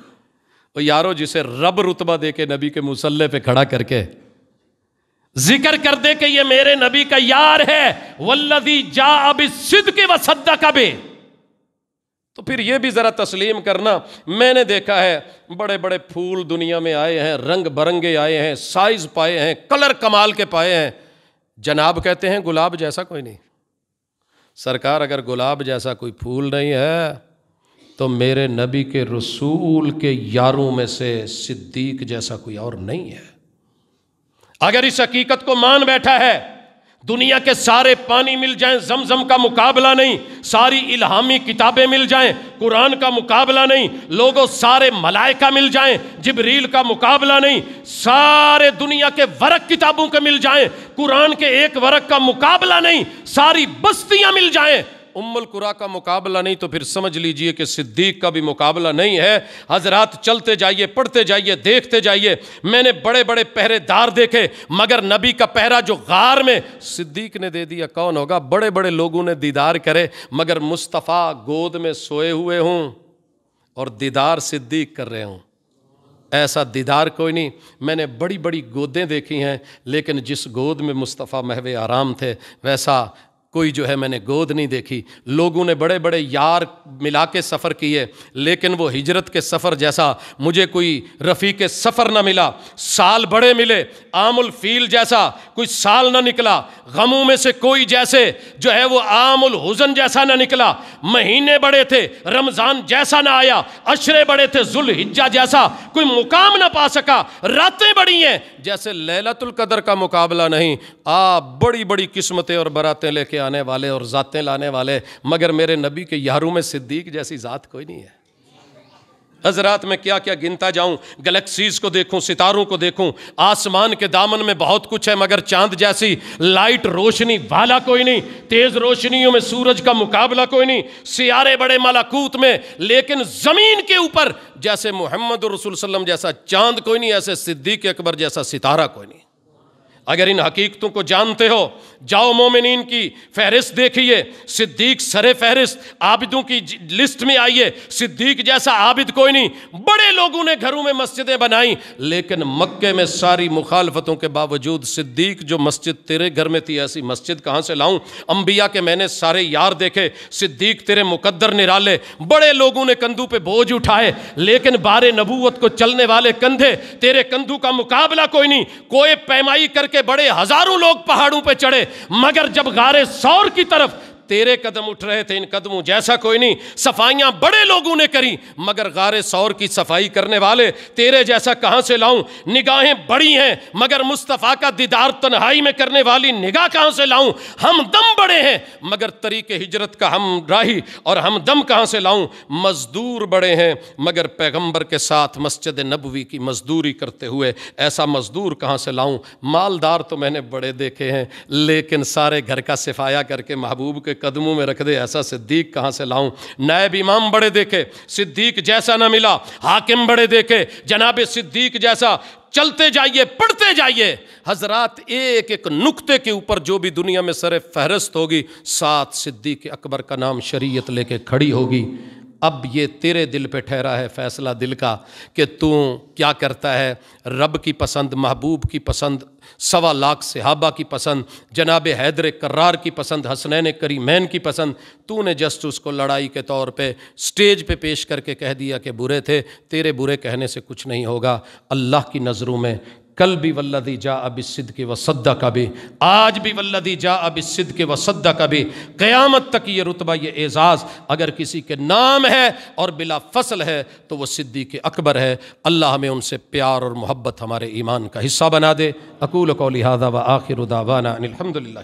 और यारो जिसे रब रुतबा दे के नबी के मुसल्ले पे खड़ा करके जिक्र कर दे के ये मेरे नबी का यार है वल्लदी जा अब सिद्ध के व सद्दा का बे तो फिर ये भी ज़रा तस्लीम करना मैंने देखा है बड़े बड़े फूल दुनिया में आए हैं रंग बरंगे आए हैं साइज पाए हैं कलर कमाल के पाए हैं जनाब कहते हैं गुलाब जैसा कोई नहीं सरकार अगर गुलाब जैसा कोई फूल नहीं है तो मेरे नबी के रसूल के यारों में से सिद्दीक जैसा कोई और नहीं है अगर इस हकीकत को मान बैठा है दुनिया के सारे पानी मिल जाएं जमजम का मुकाबला नहीं सारी इल्हामी किताबें मिल जाएं कुरान का मुकाबला नहीं लोगों सारे मलाइका मिल जाएं जिबरील का मुकाबला नहीं सारे दुनिया के वरक किताबों के मिल जाएं कुरान के एक वरक का मुकाबला नहीं सारी बस्तियां मिल जाएं उम्मल कुरा का मुकाबला नहीं तो फिर समझ लीजिए कि सिद्दीक का भी मुकाबला नहीं है हजरात चलते जाइए पढ़ते जाइए देखते जाइए मैंने बड़े बड़े पहरेदार देखे मगर नबी का पहरा जो गार में सिद्दीक ने दे दिया कौन होगा बड़े बड़े लोगों ने दीदार करे मगर मुस्तफ़ा गोद में सोए हुए हूँ और दीदार सिद्दीक कर रहे हूँ ऐसा दीदार कोई नहीं मैंने बड़ी बड़ी गोदें देखी हैं लेकिन जिस गोद में मुस्तफ़ा महवे आराम थे वैसा कोई जो है मैंने गोद नहीं देखी लोगों ने बड़े बड़े यार मिला के सफ़र किए लेकिन वो हिजरत के सफ़र जैसा मुझे कोई रफ़ी के सफ़र ना मिला साल बड़े मिले आमुल फील जैसा कोई साल ना निकला गमों में से कोई जैसे जो है वो आमुल हुजन जैसा ना निकला महीने बड़े थे रमज़ान जैसा ना आया अशरे बड़े थे जुल हिज्जा जैसा कोई मुकाम ना पा सका रातें बड़ी हैं जैसे लहलतुल्कदर कदर का मुकाबला नहीं आ बड़ी बड़ी किस्मतें और बरातें लेके आने वाले और ज़ातें लाने वाले मगर मेरे नबी के यारों में सिद्दीक जैसी ज़ात कोई नहीं है हजरात में क्या क्या गिनता जाऊं गैलेक्सीज को देखूं सितारों को देखूं आसमान के दामन में बहुत कुछ है मगर चांद जैसी लाइट रोशनी वाला कोई नहीं तेज रोशनियों में सूरज का मुकाबला कोई नहीं सियारे बड़े मालाकूत में लेकिन ज़मीन के ऊपर जैसे मोहम्मद रसूल जैसा चांद कोई नहीं ऐसे सिद्दीक अकबर जैसा सितारा कोई नहीं अगर इन हकीकतों को जानते हो जाओ मोमिन की फहरिस्त देखिए सिद्दीक सरे फहरिस्त आबिदों की लिस्ट में आइए सिद्दीक जैसा आबिद कोई नहीं बड़े लोगों ने घरों में मस्जिदें बनाई लेकिन मक्के में सारी मुखालफतों के बावजूद सिद्दीक जो मस्जिद तेरे घर में थी ऐसी मस्जिद कहाँ से लाऊं अम्बिया के मैंने सारे यार देखे सिद्दीक तेरे मुकद्दर निराले बड़े लोगों ने कंधों पर बोझ उठाए लेकिन बार नबूत को चलने वाले कंधे तेरे कंधों का मुकाबला कोई नहीं कोई पैमाई कर के बड़े हजारों लोग पहाड़ों पर चढ़े मगर जब गारे सौर की तरफ तेरे कदम उठ रहे थे इन कदमों जैसा कोई नहीं सफाइयां बड़े लोगों ने करी मगर गारे सौर की सफाई करने वाले तेरे जैसा कहां से लाऊं निगाहें बड़ी हैं मगर मुस्तफ़ा का दीदार तन्हाई में करने वाली निगाह कहां से लाऊं हम दम बड़े हैं मगर तरीके हिजरत का हम राही और हम दम कहां से लाऊं मज़दूर बड़े हैं मगर पैगंबर के साथ मस्जिद नबवी की मजदूरी करते हुए ऐसा मज़दूर कहां से लाऊं मालदार तो मैंने बड़े देखे हैं लेकिन सारे घर का सिफाया करके महबूब के कदमों में रख दे ऐसा सिद्दीक कहाँ से लाऊं नायब इमाम बड़े देखे सिद्दीक जैसा ना मिला हाकिम बड़े देखे जनाब सिद्दीक जैसा चलते जाइए पढ़ते जाइए हजरात एक एक नुक्ते के ऊपर जो भी दुनिया में सर फहरस्त होगी सात सिद्दीक अकबर का नाम शरीयत लेके खड़ी होगी अब ये तेरे दिल पे ठहरा है फैसला दिल का कि तू क्या करता है रब की पसंद महबूब की पसंद सवा लाख सिहाबा की पसंद जनाब हैदर करार की पसंद हसनैन करी मैन की पसंद तू ने जस्ट उसको लड़ाई के तौर पे स्टेज पे पेश करके कह दिया कि बुरे थे तेरे बुरे कहने से कुछ नहीं होगा अल्लाह की नज़रों में कल भी वल्लदी जा अब सिद्ध के वसद्दा का भी आज भी वल्लदी जा अब सिद्ध के वसद्दा का भी क़यामत तक ये रुतबा ये एज़ाज़ अगर किसी के नाम है और बिला फसल है तो वह सिद्दी के अकबर है अल्लाह हमें उनसे प्यार और मोहब्बत हमारे ईमान का हिस्सा बना दे अकूल कौलिहादा व आखिर उदावाना अनिलहमदिल्ला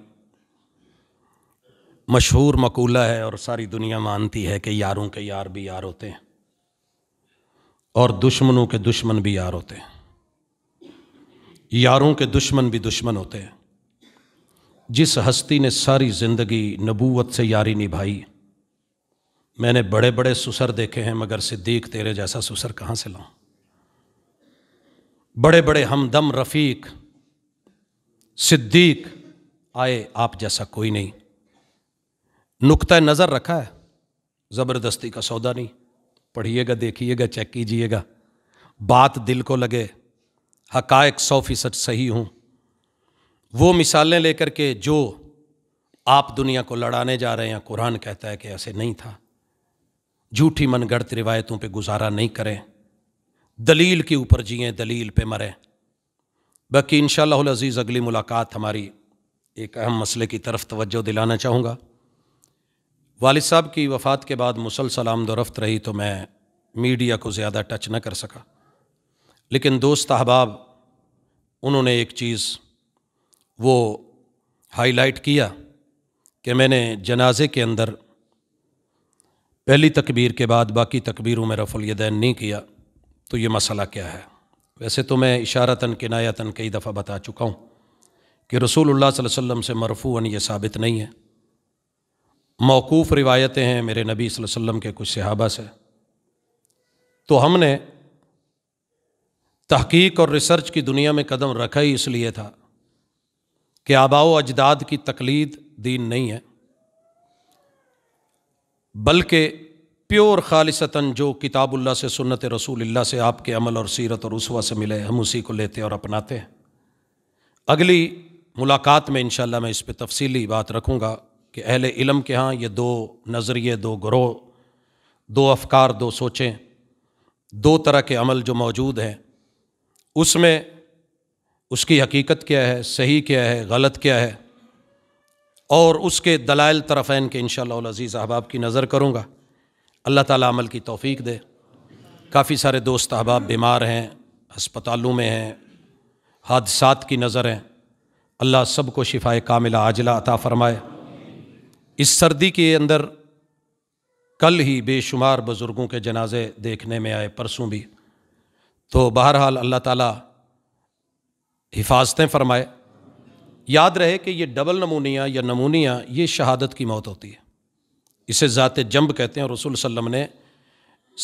मशहूर मकूला है और सारी दुनिया मानती है कि यारों के यार भी यार होते हैं और दुश्मनों के दुश्मन भी यार होते हैं यारों के दुश्मन भी दुश्मन होते हैं जिस हस्ती ने सारी ज़िंदगी नबूवत से यारी निभाई मैंने बड़े बड़े सुसर देखे हैं मगर सिद्दीक तेरे जैसा सुसर कहाँ से लाऊं बड़े बड़े हमदम रफ़ीक सिद्दीक आए आप जैसा कोई नहीं नुकता नज़र रखा है ज़बरदस्ती का सौदा नहीं पढ़िएगा देखिएगा चेक कीजिएगा बात दिल को लगे हकायक सौ फीसद सही हूं वो मिसालें लेकर के जो आप दुनिया को लड़ाने जा रहे हैं कुरान कहता है कि ऐसे नहीं था झूठी मन रिवायतों पे गुजारा नहीं करें दलील के ऊपर जिए दलील पे मरें बाकी इन अज़ीज़ अगली मुलाकात हमारी एक अहम मसले की तरफ तवज्जो दिलाना चाहूँगा वालिद साहब की वफ़ात के बाद मुसलसल आमदोरफ़्त रही तो मैं मीडिया को ज़्यादा टच न कर सका लेकिन दोस्त अहबाब उन्होंने एक चीज़ वो हाईलाइट किया कि मैंने जनाजे के अंदर पहली तकबीर के बाद बाकी तकबीरों में रफुल रफ़ुलदैन नहीं किया तो ये मसला क्या है वैसे तो मैं इशारता किनायता कई दफ़ा बता चुका हूँ कि रसूल अल्लाह वसम से मरफूअन ये साबित नहीं है मौकूफ़ रिवायतें हैं मेरे नबी वसल्लम के कुछ सहाबा से तो हमने तहकीक और रिसर्च की दुनिया में कदम रखा ही इसलिए था कि आबाओ अजदाद की तकलीद दीन नहीं है बल्कि प्योर खालिसता जो किताबुल्ला से सुन्नत रसूलुल्लाह से आपके अमल और सीरत और उसवा से मिले हम उसी को लेते और अपनाते हैं अगली मुलाकात में इन मैं इस पर तफसीली बात रखूँगा कि अहल इलम के यहाँ ये दो नज़रिए दो ग्रोह दो अफकार दो सोचें दो तरह के अमल जो मौजूद हैं उसमें उसकी हकीकत क्या है सही क्या है गलत क्या है और उसके दलाइल तरफ़ैन के इन शज़ीज़ अहबाब की नज़र करूँगा अल्लाह ताला अमल की तौफीक दे काफ़ी सारे दोस्त अहबाब बीमार हैं अस्पतालों में हैं हादसात की नज़र हैं अल्लाह सबको शिफाए कामिला आजला अता फ़रमाए इस सर्दी के अंदर कल ही बेशुमार बुज़ुर्गों के जनाजे देखने में आए परसों भी तो बहरहाल अल्लाह ताला हिफाजतें फरमाए याद रहे कि ये डबल नमूनिया या नमूनिया ये शहादत की मौत होती है इसे ज़ात जम्ब कहते हैं रसूल सल्लम ने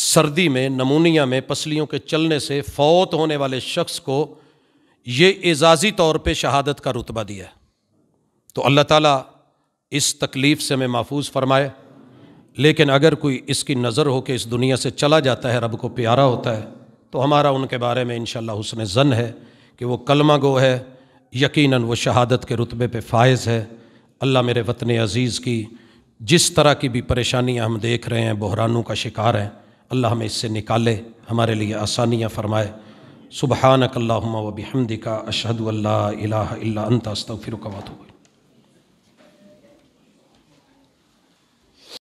सर्दी में नमूनिया में पसलियों के चलने से फौत होने वाले शख्स को ये एजाज़ी तौर पे शहादत का रुतबा दिया है तो अल्लाह ताला इस तकलीफ़ से हमें महफूज फरमाए लेकिन अगर कोई इसकी नज़र हो के इस दुनिया से चला जाता है रब को प्यारा होता है तो हमारा उनके बारे में इन शसन ज़न है कि वो कलमा गो है यकीन वो शहादत के रुतबे पर फायज़ है अल्लाह मेरे वतन अज़ीज़ की जिस तरह की भी परेशानियाँ हम देख रहे हैं बहरानों का शिकार हैं अल्लाह हमें इससे निकाले हमारे लिए आसानियाँ फ़रमाए सुबहानक अल्लाम वबी हमदिका अशहद अल्ला अला अंत अस्तफ़िर